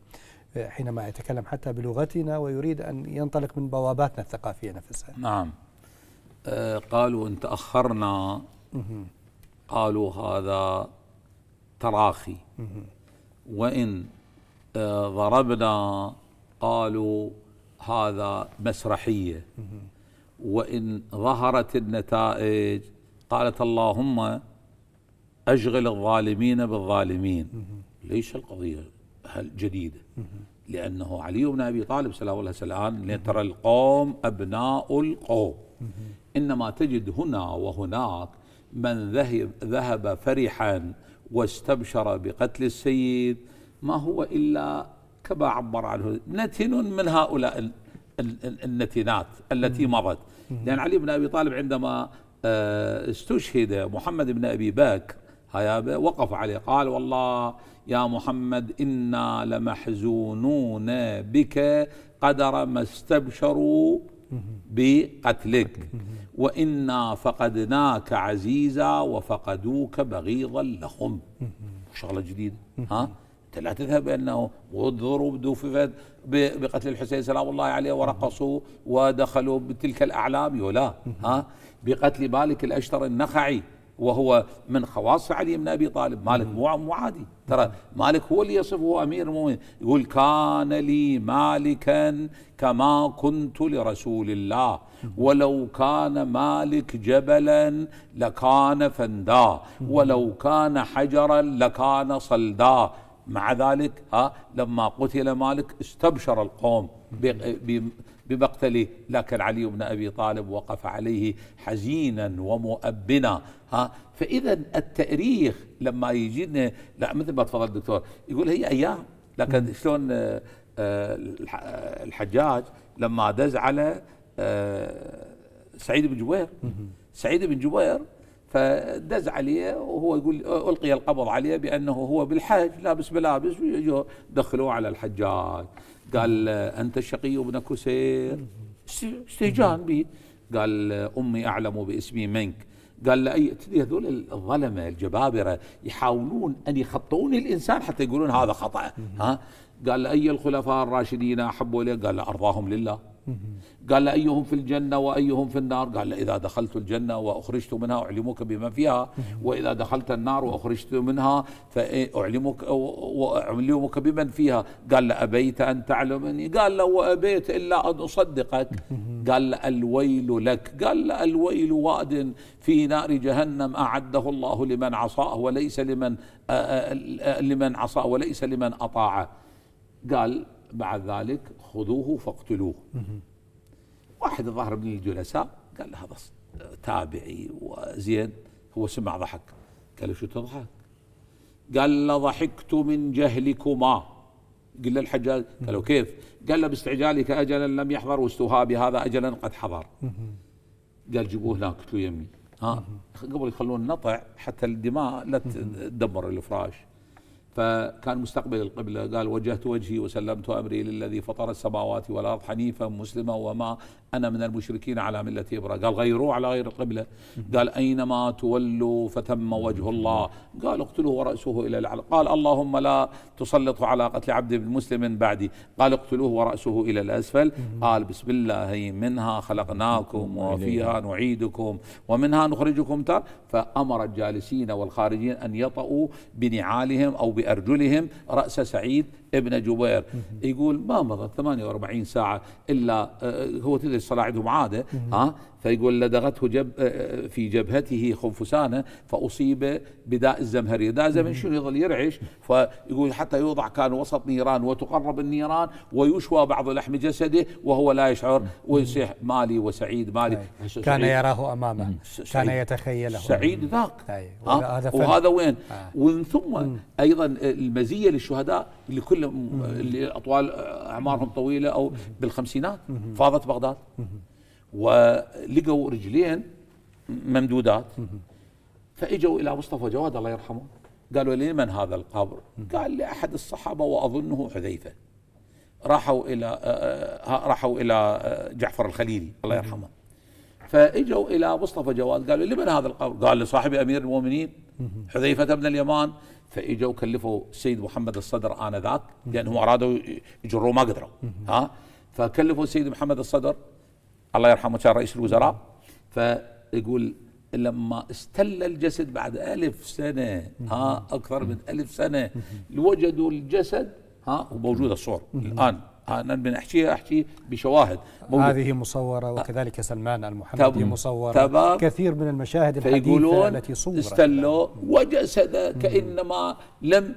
حينما يتكلم حتى بلغتنا ويريد أن ينطلق من بواباتنا الثقافية نفسها نعم آه، قالوا إن تأخرنا قالوا هذا تراخي وإن آه، ضربنا قالوا هذا مسرحية وإن ظهرت النتائج قالت اللهم أشغل الظالمين بالظالمين ليش القضية جديدة لأنه علي بن أبي طالب سلام الله سلام ترى القوم أبناء القوم إنما تجد هنا وهناك من ذهب, ذهب فرحا واستبشر بقتل السيد ما هو إلا كما عبر عنه نتن من هؤلاء النتنات التي مضت لأن علي بن أبي طالب عندما آه، استشهد محمد بن أبي بكر وقف عليه قال والله يا محمد إنا لمحزونون بك قدر ما استبشروا بقتلك وإنا فقدناك عزيزا وفقدوك بغيضا لهم شغلة جديدة ها لا تذهب انه وضرب دففت بقتل الحسين سلام الله عليه ورقصوا ودخلوا بتلك الاعلام لا ها بقتل مالك الاشتر النخعي وهو من خواص علي بن ابي طالب مالك مو مو عادي ترى مالك هو اللي يصفه امير المؤمنين يقول كان لي مالكا كما كنت لرسول الله ولو كان مالك جبلا لكان فندا ولو كان حجرا لكان صلدا مع ذلك ها لما قتل مالك استبشر القوم بمقتله لكن علي بن ابي طالب وقف عليه حزينا ومؤبنا ها فاذا التاريخ لما يجينا لا مثل ما تفضل الدكتور يقول هي ايام لكن شلون آه، الحجاج لما دز على آه، سعيد بن جبير سعيد بن جبير فدز عليه وهو يقول القي القبض عليه بانه هو بالحج لابس ملابس دخلوه على الحجاج قال انت الشقي ابن كسير استهجان به قال امي اعلم باسمي منك قال لا اي هذول الظلمه الجبابره يحاولون ان يخطئون الانسان حتى يقولون هذا خطا ها قال أي الخلفاء الراشدين أحب إليه قال أرضاهم لله قال أيهم في الجنة وأيهم في النار قال إذا دخلت الجنة وأخرجت منها أعلمك بما فيها وإذا دخلت النار وأخرجت منها فأعلمك وأعلمك بمن فيها قال أبيت أن تعلمني قال لو أبيت إلا أن أصدقك قال الويل لك قال الويل واد في نار جهنم أعده الله لمن عصاه وليس لمن لمن عصاه وليس لمن أطاعه قال بعد ذلك خذوه فاقتلوه واحد الظاهر من الجلساء قال له هذا تابعي وزين هو سمع ضحك قال له شو تضحك قال له ضحكت من جهلكما قال له الحجاج قال له كيف قال له باستعجالك أجلا لم يحضر واستوهابي هذا أجلا قد حضر قال جيبوه هناك قلت له يمي ها قبل يخلون نطع حتى الدماء لا تدمر الفراش فكان مستقبل القبلة قال وجهت وجهي وسلمت أمري للذي فطر السماوات والأرض حنيفا مسلما وما أنا من المشركين على ملة إبراهيم قال غيروه على غير القبلة قال أينما تولوا فتم وجه الله قال اقتلوه ورأسه إلى الأعلى قال اللهم لا تسلط على قتل عبد مسلم بعدي قال اقتلوه ورأسه إلى الأسفل قال بسم الله منها خلقناكم وفيها نعيدكم ومنها نخرجكم تار فأمر الجالسين والخارجين أن يطأوا بنعالهم أو بأرجلهم رأس سعيد ابن جبير يقول ما مضت 48 ساعة إلا آه، هو تدري الصلاة عندهم عادة ها فيقول لدغته جب آه، آه، في جبهته خنفسانه فاصيب بداء الزمهريه، داء الزمهريه شنو يظل يرعش فيقول حتى يوضع كان وسط نيران وتقرب النيران ويشوى بعض لحم جسده وهو لا يشعر ويصيح مالي وسعيد مالي طيب. كان يراه امامه كان يتخيله سعيد ذاك طيب. أه؟ وهذا وين؟ آه. ومن ثم ايضا المزيه للشهداء اللي كل اللي اطوال اعمارهم طويله او بالخمسينات فاضت بغداد ولقوا رجلين ممدودات فاجوا الى مصطفى جواد الله يرحمه قالوا لمن هذا القبر؟ قال لاحد الصحابه واظنه حذيفه راحوا الى آه، آه، راحوا الى آه، جعفر الخليلي الله يرحمه فاجوا الى مصطفى جواد قالوا لمن هذا القبر؟ قال لصاحب امير المؤمنين حذيفه بن اليمان فاجوا كلفوا السيد محمد الصدر انذاك لانهم ارادوا يجروا ما قدروا ها فكلفوا السيد محمد الصدر الله يرحمه كان رئيس الوزراء فيقول لما استل الجسد بعد ألف سنة ها أكثر من ألف سنة وجدوا الجسد ها وموجودة الصور الآن انا من أحكي احكي بشواهد هذه مصوره وكذلك سلمان المحمدي تب مصوره كثير من المشاهد الحديثه التي صورت استلوا وجسد كانما لم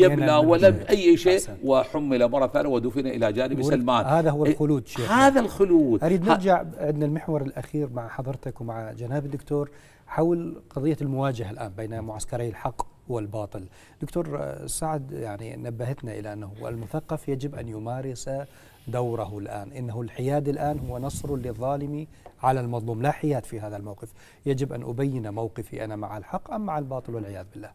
يبلى ولا اي شيء وحمل مرة ثانية ودفن إلى جانب سلمان هذا هو إيه، الخلود شيخ هذا الخلود أريد نرجع عندنا المحور الأخير مع حضرتك ومع جناب الدكتور حول قضية المواجهة الآن بين معسكري الحق والباطل دكتور آه، سعد يعني نبهتنا إلى أنه المثقف يجب أن يمارس دوره الآن إنه الحياد الآن هو نصر للظالم على المظلوم لا حياد في هذا الموقف يجب أن أبين موقفي أنا مع الحق أم مع الباطل والعياذ بالله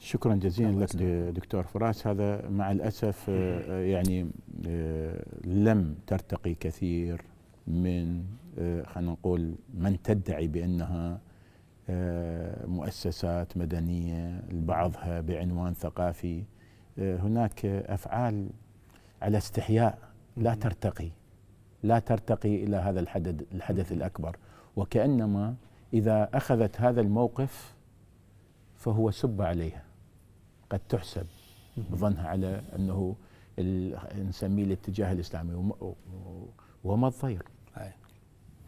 شكرا جزيلا لك دكتور فراس هذا مع الاسف آه، آه، يعني آه، لم ترتقي كثير من خلينا نقول من تدعي بانها مؤسسات مدنيه لبعضها بعنوان ثقافي هناك افعال على استحياء لا ترتقي لا ترتقي الى هذا الحدث الحدث الاكبر وكانما اذا اخذت هذا الموقف فهو سب عليها قد تحسب ظنها على انه نسميه الاتجاه الاسلامي وما الضير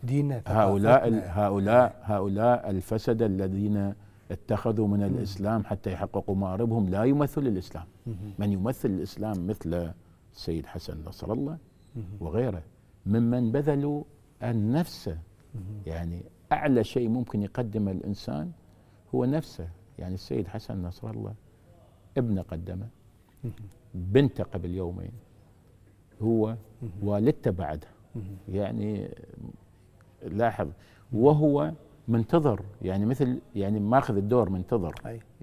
ديننا هؤلاء هؤلاء هؤلاء الفسد الذين اتخذوا من الاسلام حتى يحققوا مآربهم لا يمثل الاسلام من يمثل الاسلام مثل السيد حسن نصر الله وغيره ممن بذلوا النفس يعني اعلى شيء ممكن يقدمه الانسان هو نفسه يعني السيد حسن نصر الله ابنه قدمه بنته قبل يومين هو والدته بعدها يعني لاحظ وهو منتظر يعني مثل يعني ماخذ الدور منتظر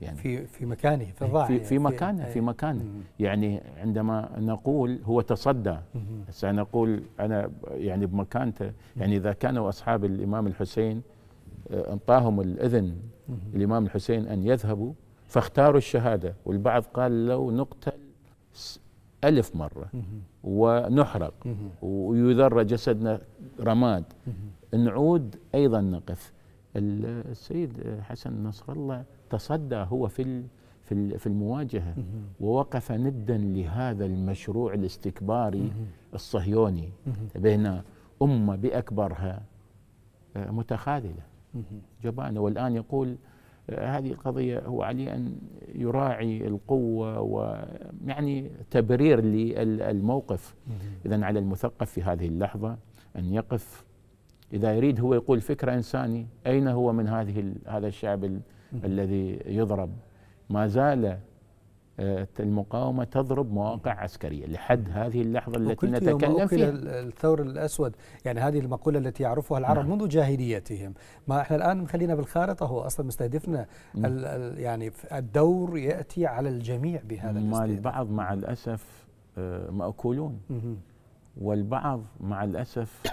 يعني في في مكانه في الراحه في, في مكانه في مكانه يعني عندما نقول هو تصدى هسه انا يعني بمكانته يعني اذا كانوا اصحاب الامام الحسين آه، انطاهم الاذن الامام الحسين ان يذهبوا فاختاروا الشهادة والبعض قال لو نقتل ألف مرة ونحرق ويذر جسدنا رماد نعود أيضا نقف السيد حسن نصر الله تصدى هو في في المواجهة ووقف ندا لهذا المشروع الاستكباري الصهيوني بين أمة بأكبرها آه، متخاذلة جبانة والآن يقول هذه القضية هو عليه أن يراعي القوة ويعني تبرير للموقف إذا على المثقف في هذه اللحظة أن يقف إذا يريد هو يقول فكرة إنساني أين هو من هذه هذا الشعب الذي يضرب ما زال آه، المقاومه تضرب مواقع عسكريه لحد هذه اللحظه التي نتكلم فيها الثور الاسود يعني هذه المقوله التي يعرفها العرب نعم. منذ جاهليتهم ما احنا الان خلينا بالخارطه هو اصلا مستهدفنا ال ال يعني الدور ياتي على الجميع بهذا ما البعض مع الاسف آه، ماكولون والبعض مع الاسف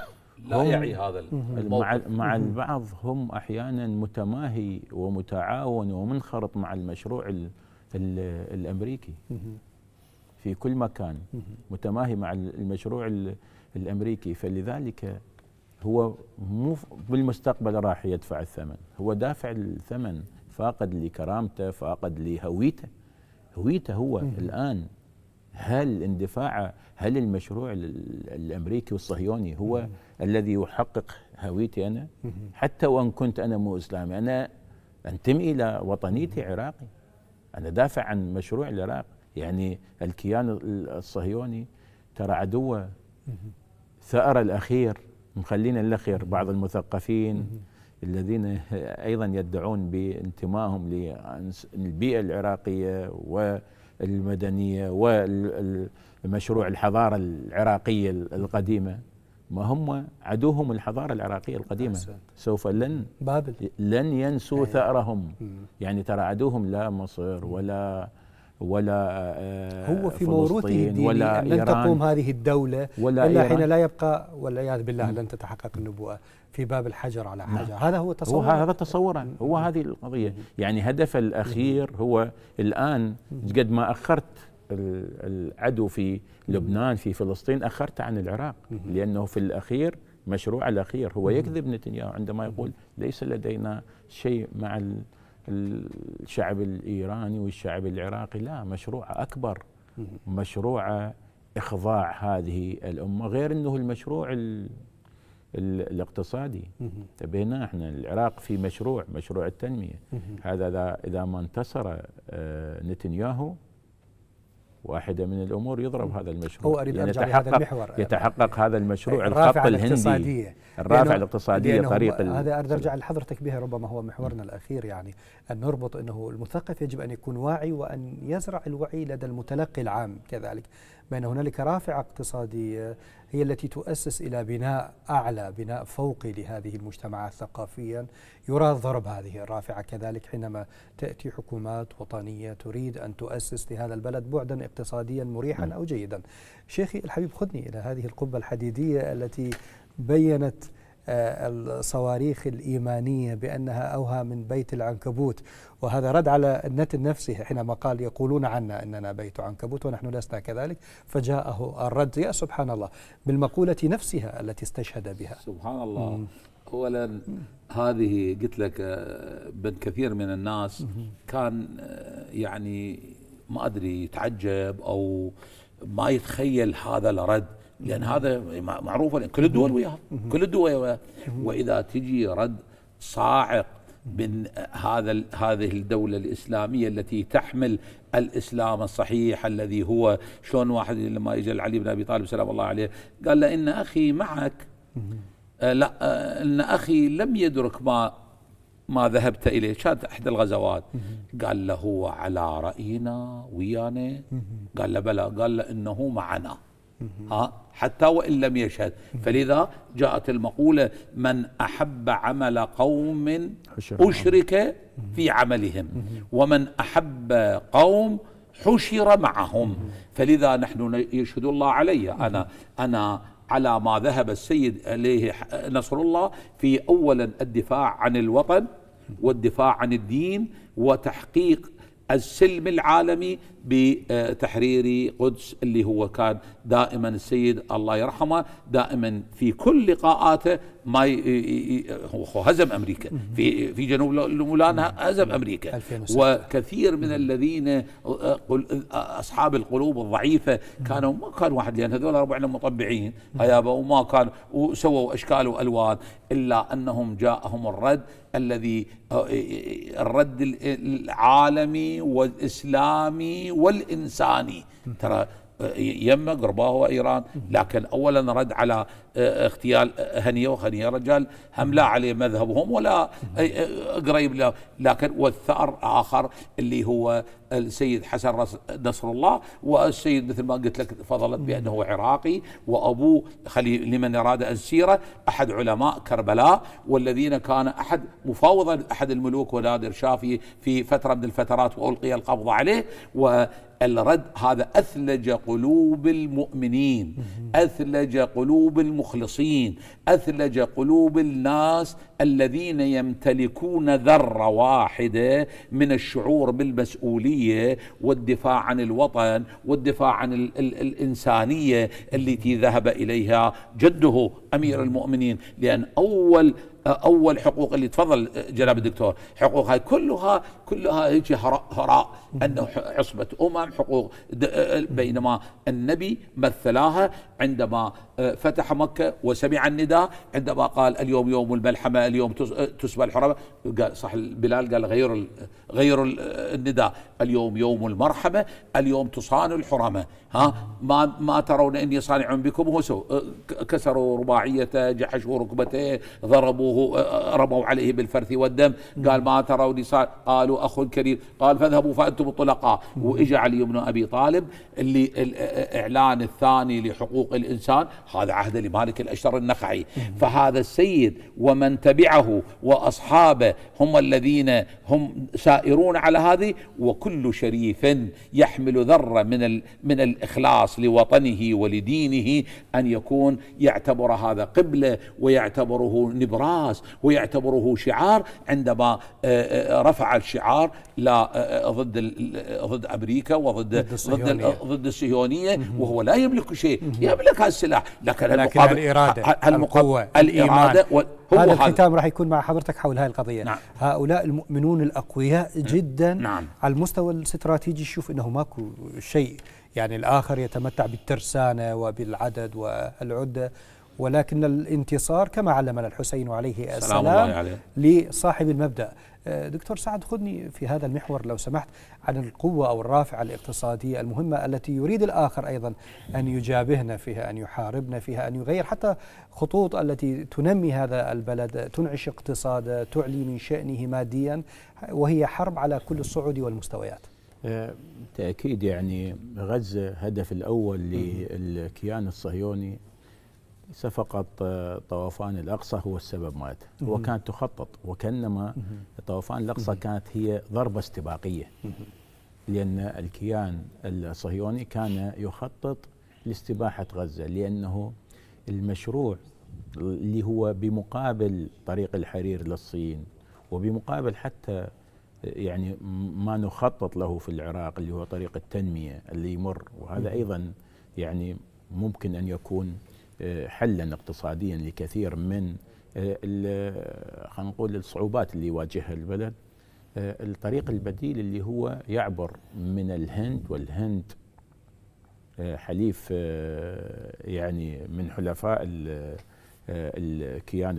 لا يعي هذا الموقف مع البعض هم احيانا متماهي ومتعاون ومنخرط مع المشروع الامريكي في كل مكان متماهي مع المشروع الامريكي فلذلك هو مو بالمستقبل راح يدفع الثمن هو دافع الثمن فاقد لكرامته فاقد لهويته هويته هو الان هل اندفاعه هل المشروع الامريكي والصهيوني هو الذي يحقق هويتي انا حتى وان كنت انا مو اسلامي انا انتمي الى وطنيتي عراقي أنا دافع عن مشروع العراق يعني الكيان الصهيوني ترى عدوه ثأر الأخير مخلينا الأخير بعض المثقفين الذين أيضا يدعون بانتمائهم للبيئة العراقية والمدنية والمشروع الحضارة العراقية القديمة ما هم عدوهم الحضارة العراقية القديمة أحسن. سوف لن بابل لن ينسوا أيه. ثأرهم مم. يعني ترى عدوهم لا مصر ولا ولا آه، هو في موروثه الديني ولا أن لن تقوم هذه الدولة ولا إلا حين لا يبقى والعياذ بالله مم. لن تتحقق النبوءة في باب الحجر على نعم. حجر مم. هذا هو تصور هو هذا تصوره هو هذه القضية يعني هدف الأخير هو الآن قد ما أخرت العدو في لبنان في فلسطين أخرت عن العراق لأنه في الأخير مشروع الأخير هو يكذب نتنياهو عندما يقول ليس لدينا شيء مع الشعب الإيراني والشعب العراقي لا مشروع أكبر مشروع إخضاع هذه الأمة غير أنه المشروع الاقتصادي تبينا احنا العراق في مشروع مشروع التنميه هذا اذا ما انتصر آه، نتنياهو واحدة من الأمور يضرب هذا المشروع هو أريد يعني أرجع لهذا المحور يتحقق هذا المشروع الخط الهندي الرافع الاقتصادية طريق هذا أريد أرجع لحضرتك به ربما هو محورنا الأخير يعني أن نربط أنه المثقف يجب أن يكون واعي وأن يزرع الوعي لدى المتلقي العام كذلك بأن هنالك رافعة اقتصادية هي التي تؤسس إلى بناء أعلى بناء فوقي لهذه المجتمعات ثقافيا يراد ضرب هذه الرافعة كذلك حينما تأتي حكومات وطنية تريد أن تؤسس لهذا البلد بعدا اقتصاديا مريحا نعم. أو جيدا شيخي الحبيب خذني إلى هذه القبة الحديدية التي بينت الصواريخ الإيمانية بأنها أوهى من بيت العنكبوت وهذا رد على النت النفسي حينما قال يقولون عنا أننا بيت عنكبوت ونحن لسنا كذلك فجاءه الرد يا سبحان الله بالمقولة نفسها التي استشهد بها سبحان الله أولا هذه قلت لك آه، بن كثير من الناس كان آه، يعني ما أدري يتعجب أو ما يتخيل هذا الرد لان هذا معروفه كل الدول وياها كل الدول وياها واذا تجي رد صاعق من هذا هذه الدولة الإسلامية التي تحمل الإسلام الصحيح الذي هو شلون واحد لما اجى علي بن أبي طالب سلام الله عليه قال له إن أخي معك آه، لا آه، إن أخي لم يدرك ما ما ذهبت إليه كانت إحدى الغزوات قال له هو على رأينا ويانا قال له بلى قال له إنه معنا ها حتى وإن لم يشهد فلذا جاءت المقولة من أحب عمل قوم أشرك في عملهم ومن أحب قوم حشر معهم فلذا نحن يشهد الله علي أنا أنا على ما ذهب السيد إليه نصر الله في أولا الدفاع عن الوطن والدفاع عن الدين وتحقيق السلم العالمي بتحرير قدس اللي هو كان دائما السيد الله يرحمه دائما في كل لقاءاته ما ي... هو هزم امريكا في في جنوب لبنان هزم نعم. امريكا وكثير من الذين آه، آه، اصحاب القلوب الضعيفه كانوا ما كان واحد لان هذول ربعنا مطبعين غيابه وما كان وسووا اشكال والوان الا انهم جاءهم الرد الذي آه، الرد العالمي والإسلامي والإنساني ترى آه، يمه قرباه ايران لكن اولا رد على آه، اغتيال هنيه وخنيه رجال هم لا عليه مذهبهم ولا قريب له لكن والثار اخر اللي هو السيد حسن نصر الله والسيد مثل ما قلت لك فضلت بأنه عراقي وأبوه خلي لمن أراد السيرة أحد علماء كربلاء والذين كان أحد مفاوضا أحد الملوك ونادر شافي في فترة من الفترات وألقي القبض عليه و الرد هذا اثلج قلوب المؤمنين اثلج قلوب المخلصين اثلج قلوب الناس الذين يمتلكون ذره واحده من الشعور بالمسؤوليه والدفاع عن الوطن والدفاع عن الـ الـ الانسانيه التي ذهب اليها جده امير المؤمنين لان اول اول حقوق اللي تفضل جناب الدكتور حقوق هاي كلها كلها هيك هراء, هراء انه عصبه امم حقوق بينما النبي مثلاها عندما آه، فتح مكة وسمع النداء عندما قال اليوم يوم الملحمة اليوم آه، تسبى الحرمة قال صح بلال قال غير غير آه، النداء اليوم يوم المرحمة اليوم تصان الحرمة ها ما ما ترون اني صانع بكم هو سو كسروا رباعيته جحشوا ركبته ضربوه رموا عليه بالفرث والدم قال ما تروني قالوا اخ كريم قال فاذهبوا فانتم الطلقاء واجى علي بن ابي طالب اللي الاعلان الثاني لحقوق حقوق الإنسان هذا عهد لمالك الأشتر النخعي فهذا السيد ومن تبعه وأصحابه هم الذين هم سائرون على هذه وكل شريف يحمل ذرة من, من الإخلاص لوطنه ولدينه أن يكون يعتبر هذا قبلة ويعتبره نبراس ويعتبره شعار عندما آه، آه، رفع الشعار لا آه، ضد ضد امريكا وضد ضد الصهيونيه وهو لا يملك شيء يا يملك هالسلاح لكن, لكن المقابل الاراده القوه الاراده هو هذا الختام راح يكون مع حضرتك حول هذه القضيه نعم. هؤلاء المؤمنون الاقوياء جدا نعم. على المستوى الاستراتيجي يشوف انه ماكو شيء يعني الاخر يتمتع بالترسانه وبالعدد والعده ولكن الانتصار كما علمنا الحسين عليه السلام, السلام عليه. لصاحب المبدا آه، دكتور سعد خذني في هذا المحور لو سمحت عن القوة أو الرافعة الاقتصادية المهمة التي يريد الآخر أيضا أن يجابهنا فيها أن يحاربنا فيها أن يغير حتى خطوط التي تنمي هذا البلد تنعش اقتصاده تعلي من شأنه ماديا وهي حرب على كل الصعود والمستويات بالتأكيد آه، يعني غزة هدف الأول للكيان الصهيوني ليس فقط آه، طوفان الأقصى هو السبب مالته هو كانت تخطط وكأنما طوفان الأقصى كانت هي ضربة استباقية لأن الكيان الصهيوني كان يخطط لاستباحة غزة لأنه المشروع اللي هو بمقابل طريق الحرير للصين وبمقابل حتى يعني ما نخطط له في العراق اللي هو طريق التنمية اللي يمر وهذا أيضا يعني ممكن أن يكون آه، حلا اقتصاديا لكثير من آه، آه، خلينا نقول الصعوبات اللي يواجهها البلد الطريق البديل اللي هو يعبر من الهند والهند حليف يعني من حلفاء الكيان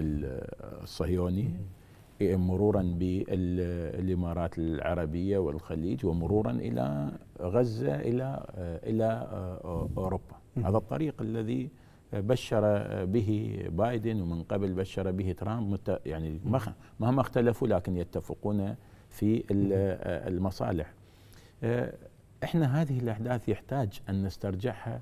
الصهيوني إيه، مرورا بالامارات العربيه والخليج ومرورا الى غزه الى الى اوروبا هذا الطريق الذي بشر به بايدن ومن قبل بشر به ترامب يعني مهما اختلفوا لكن يتفقون في المصالح آه، احنا هذه الاحداث يحتاج ان نسترجعها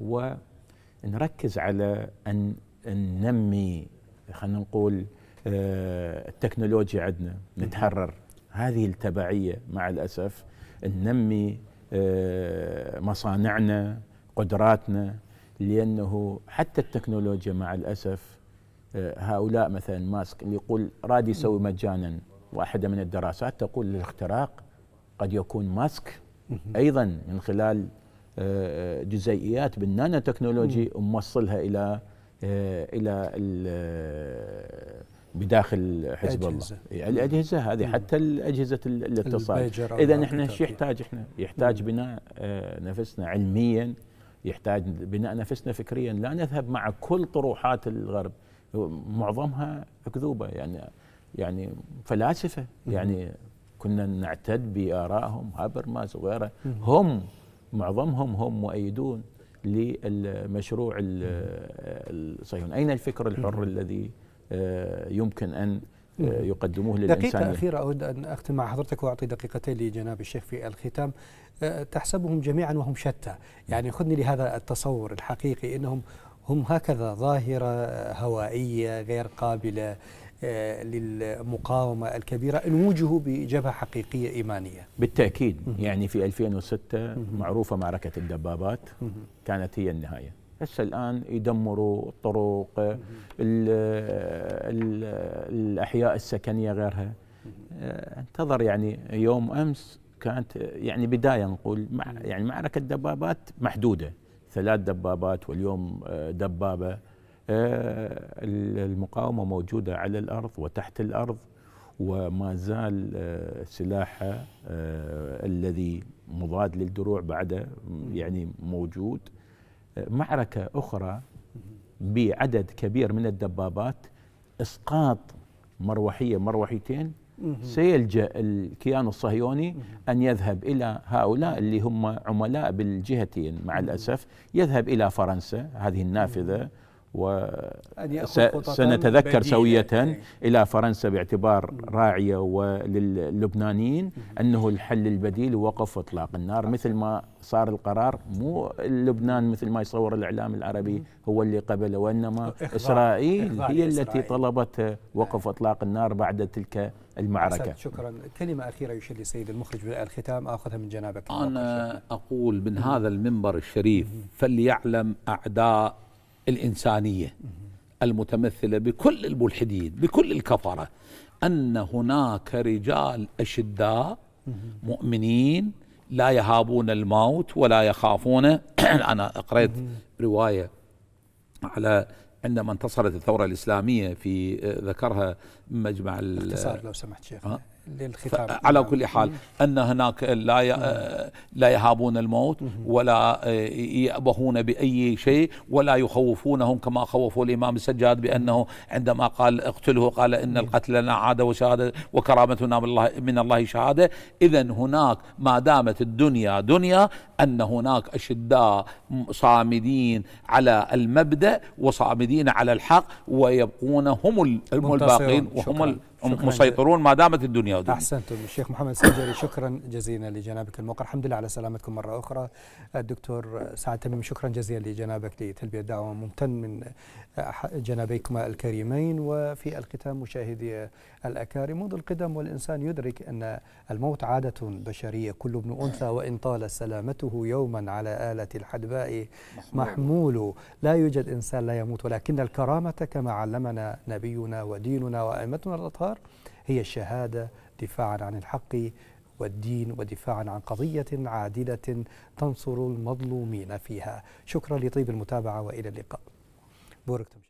ونركز على ان ننمي خلينا نقول آه، التكنولوجيا عندنا نتحرر هذه التبعيه مع الاسف ننمي آه، مصانعنا قدراتنا لانه حتى التكنولوجيا مع الاسف آه، هؤلاء مثلا ماسك اللي يقول راد يسوي مجانا واحده من الدراسات تقول الاختراق قد يكون ماسك ايضا من خلال آه، آه، جزيئيات بالنانو تكنولوجي وموصلها الى الى بداخل حزب الله الاجهزه إيه، هذه حتى الاجهزه الاتصال اذا احنا شو يحتاج احنا يحتاج بناء نفسنا علميا يحتاج بناء نفسنا فكريا لا نذهب مع كل طروحات الغرب معظمها اكذوبه يعني يعني فلاسفه يعني كنا نعتد بارائهم هابرماس وغيره هم معظمهم هم مؤيدون للمشروع الصهيوني اين الفكر الحر الذي آه، يمكن ان يقدموه للإنسان دقيقة أخيرة أود أن أختم مع حضرتك وأعطي دقيقتين لجناب الشيخ في الختام أه، تحسبهم جميعا وهم شتى يعني خذني لهذا التصور الحقيقي أنهم هم هكذا ظاهرة هوائية غير قابلة أه، للمقاومة الكبيرة إن وجهوا بجبهة حقيقية إيمانية بالتأكيد يعني في 2006 معروفة معركة الدبابات كانت هي النهاية هسه الان يدمروا الطرق الـ الـ الاحياء السكنيه غيرها آه، انتظر يعني يوم امس كانت يعني بدايه نقول يعني معركه دبابات محدوده ثلاث دبابات واليوم آه، دبابه آه، المقاومه موجوده على الارض وتحت الارض وما زال سلاحه الذي مضاد للدروع بعده يعني موجود معركة أخرى بعدد كبير من الدبابات إسقاط مروحية مروحيتين سيلجأ الكيان الصهيوني أن يذهب إلى هؤلاء اللي هم عملاء بالجهتين مع الأسف يذهب إلى فرنسا هذه النافذة وسنتذكر سوية إيه. إلى فرنسا باعتبار راعية وللبنانيين أنه الحل البديل وقف إطلاق النار مثل ما صار القرار مو لبنان مثل ما يصور الإعلام العربي هو اللي قبله وإنما إسرائيل هي التي طلبت وقف إطلاق النار بعد تلك المعركة شكرا كلمة أخيرة يشير لسيد المخرج بالختام أخذها من جنابك أنا أقول من هذا المنبر الشريف فليعلم أعداء الإنسانية المتمثلة بكل الملحدين بكل الكفرة أن هناك رجال أشداء مؤمنين لا يهابون الموت ولا يخافون <clears throat> أنا قرأت رواية على عندما انتصرت الثورة الإسلامية في آه، ذكرها مجمع اختصار لو سمحت شيخ آه، للختام على كل حال ان هناك لا لا يهابون الموت ولا آه، يأبهون باي شيء ولا يخوفونهم كما خوفوا الامام السجاد بانه عندما قال اقتله قال ان القتل لنا عاده وشهاده وكرامتنا من الله من الله شهاده اذا هناك ما دامت الدنيا دنيا ان هناك اشداء صامدين على المبدا وصامدين على الحق ويبقون هم الباقين وهم مسيطرون ما دامت الدنيا ودنيا احسنتم الشيخ محمد السنجري شكرا جزيلا لجنابك الموقر الحمد لله على سلامتكم مره اخرى الدكتور سعد تميم شكرا جزيلا لجنابك لتلبيه الدعوه ممتن من جنابيكما الكريمين وفي الختام مشاهدي الأكارم منذ القدم والإنسان يدرك أن الموت عادة بشرية كل ابن أنثى وإن طال سلامته يوما على آلة الحدباء محمول لا يوجد إنسان لا يموت ولكن الكرامة كما علمنا نبينا وديننا وأئمتنا الأطهار هي الشهادة دفاعا عن الحق والدين ودفاعا عن قضية عادلة تنصر المظلومين فيها شكرا لطيب المتابعة وإلى اللقاء там.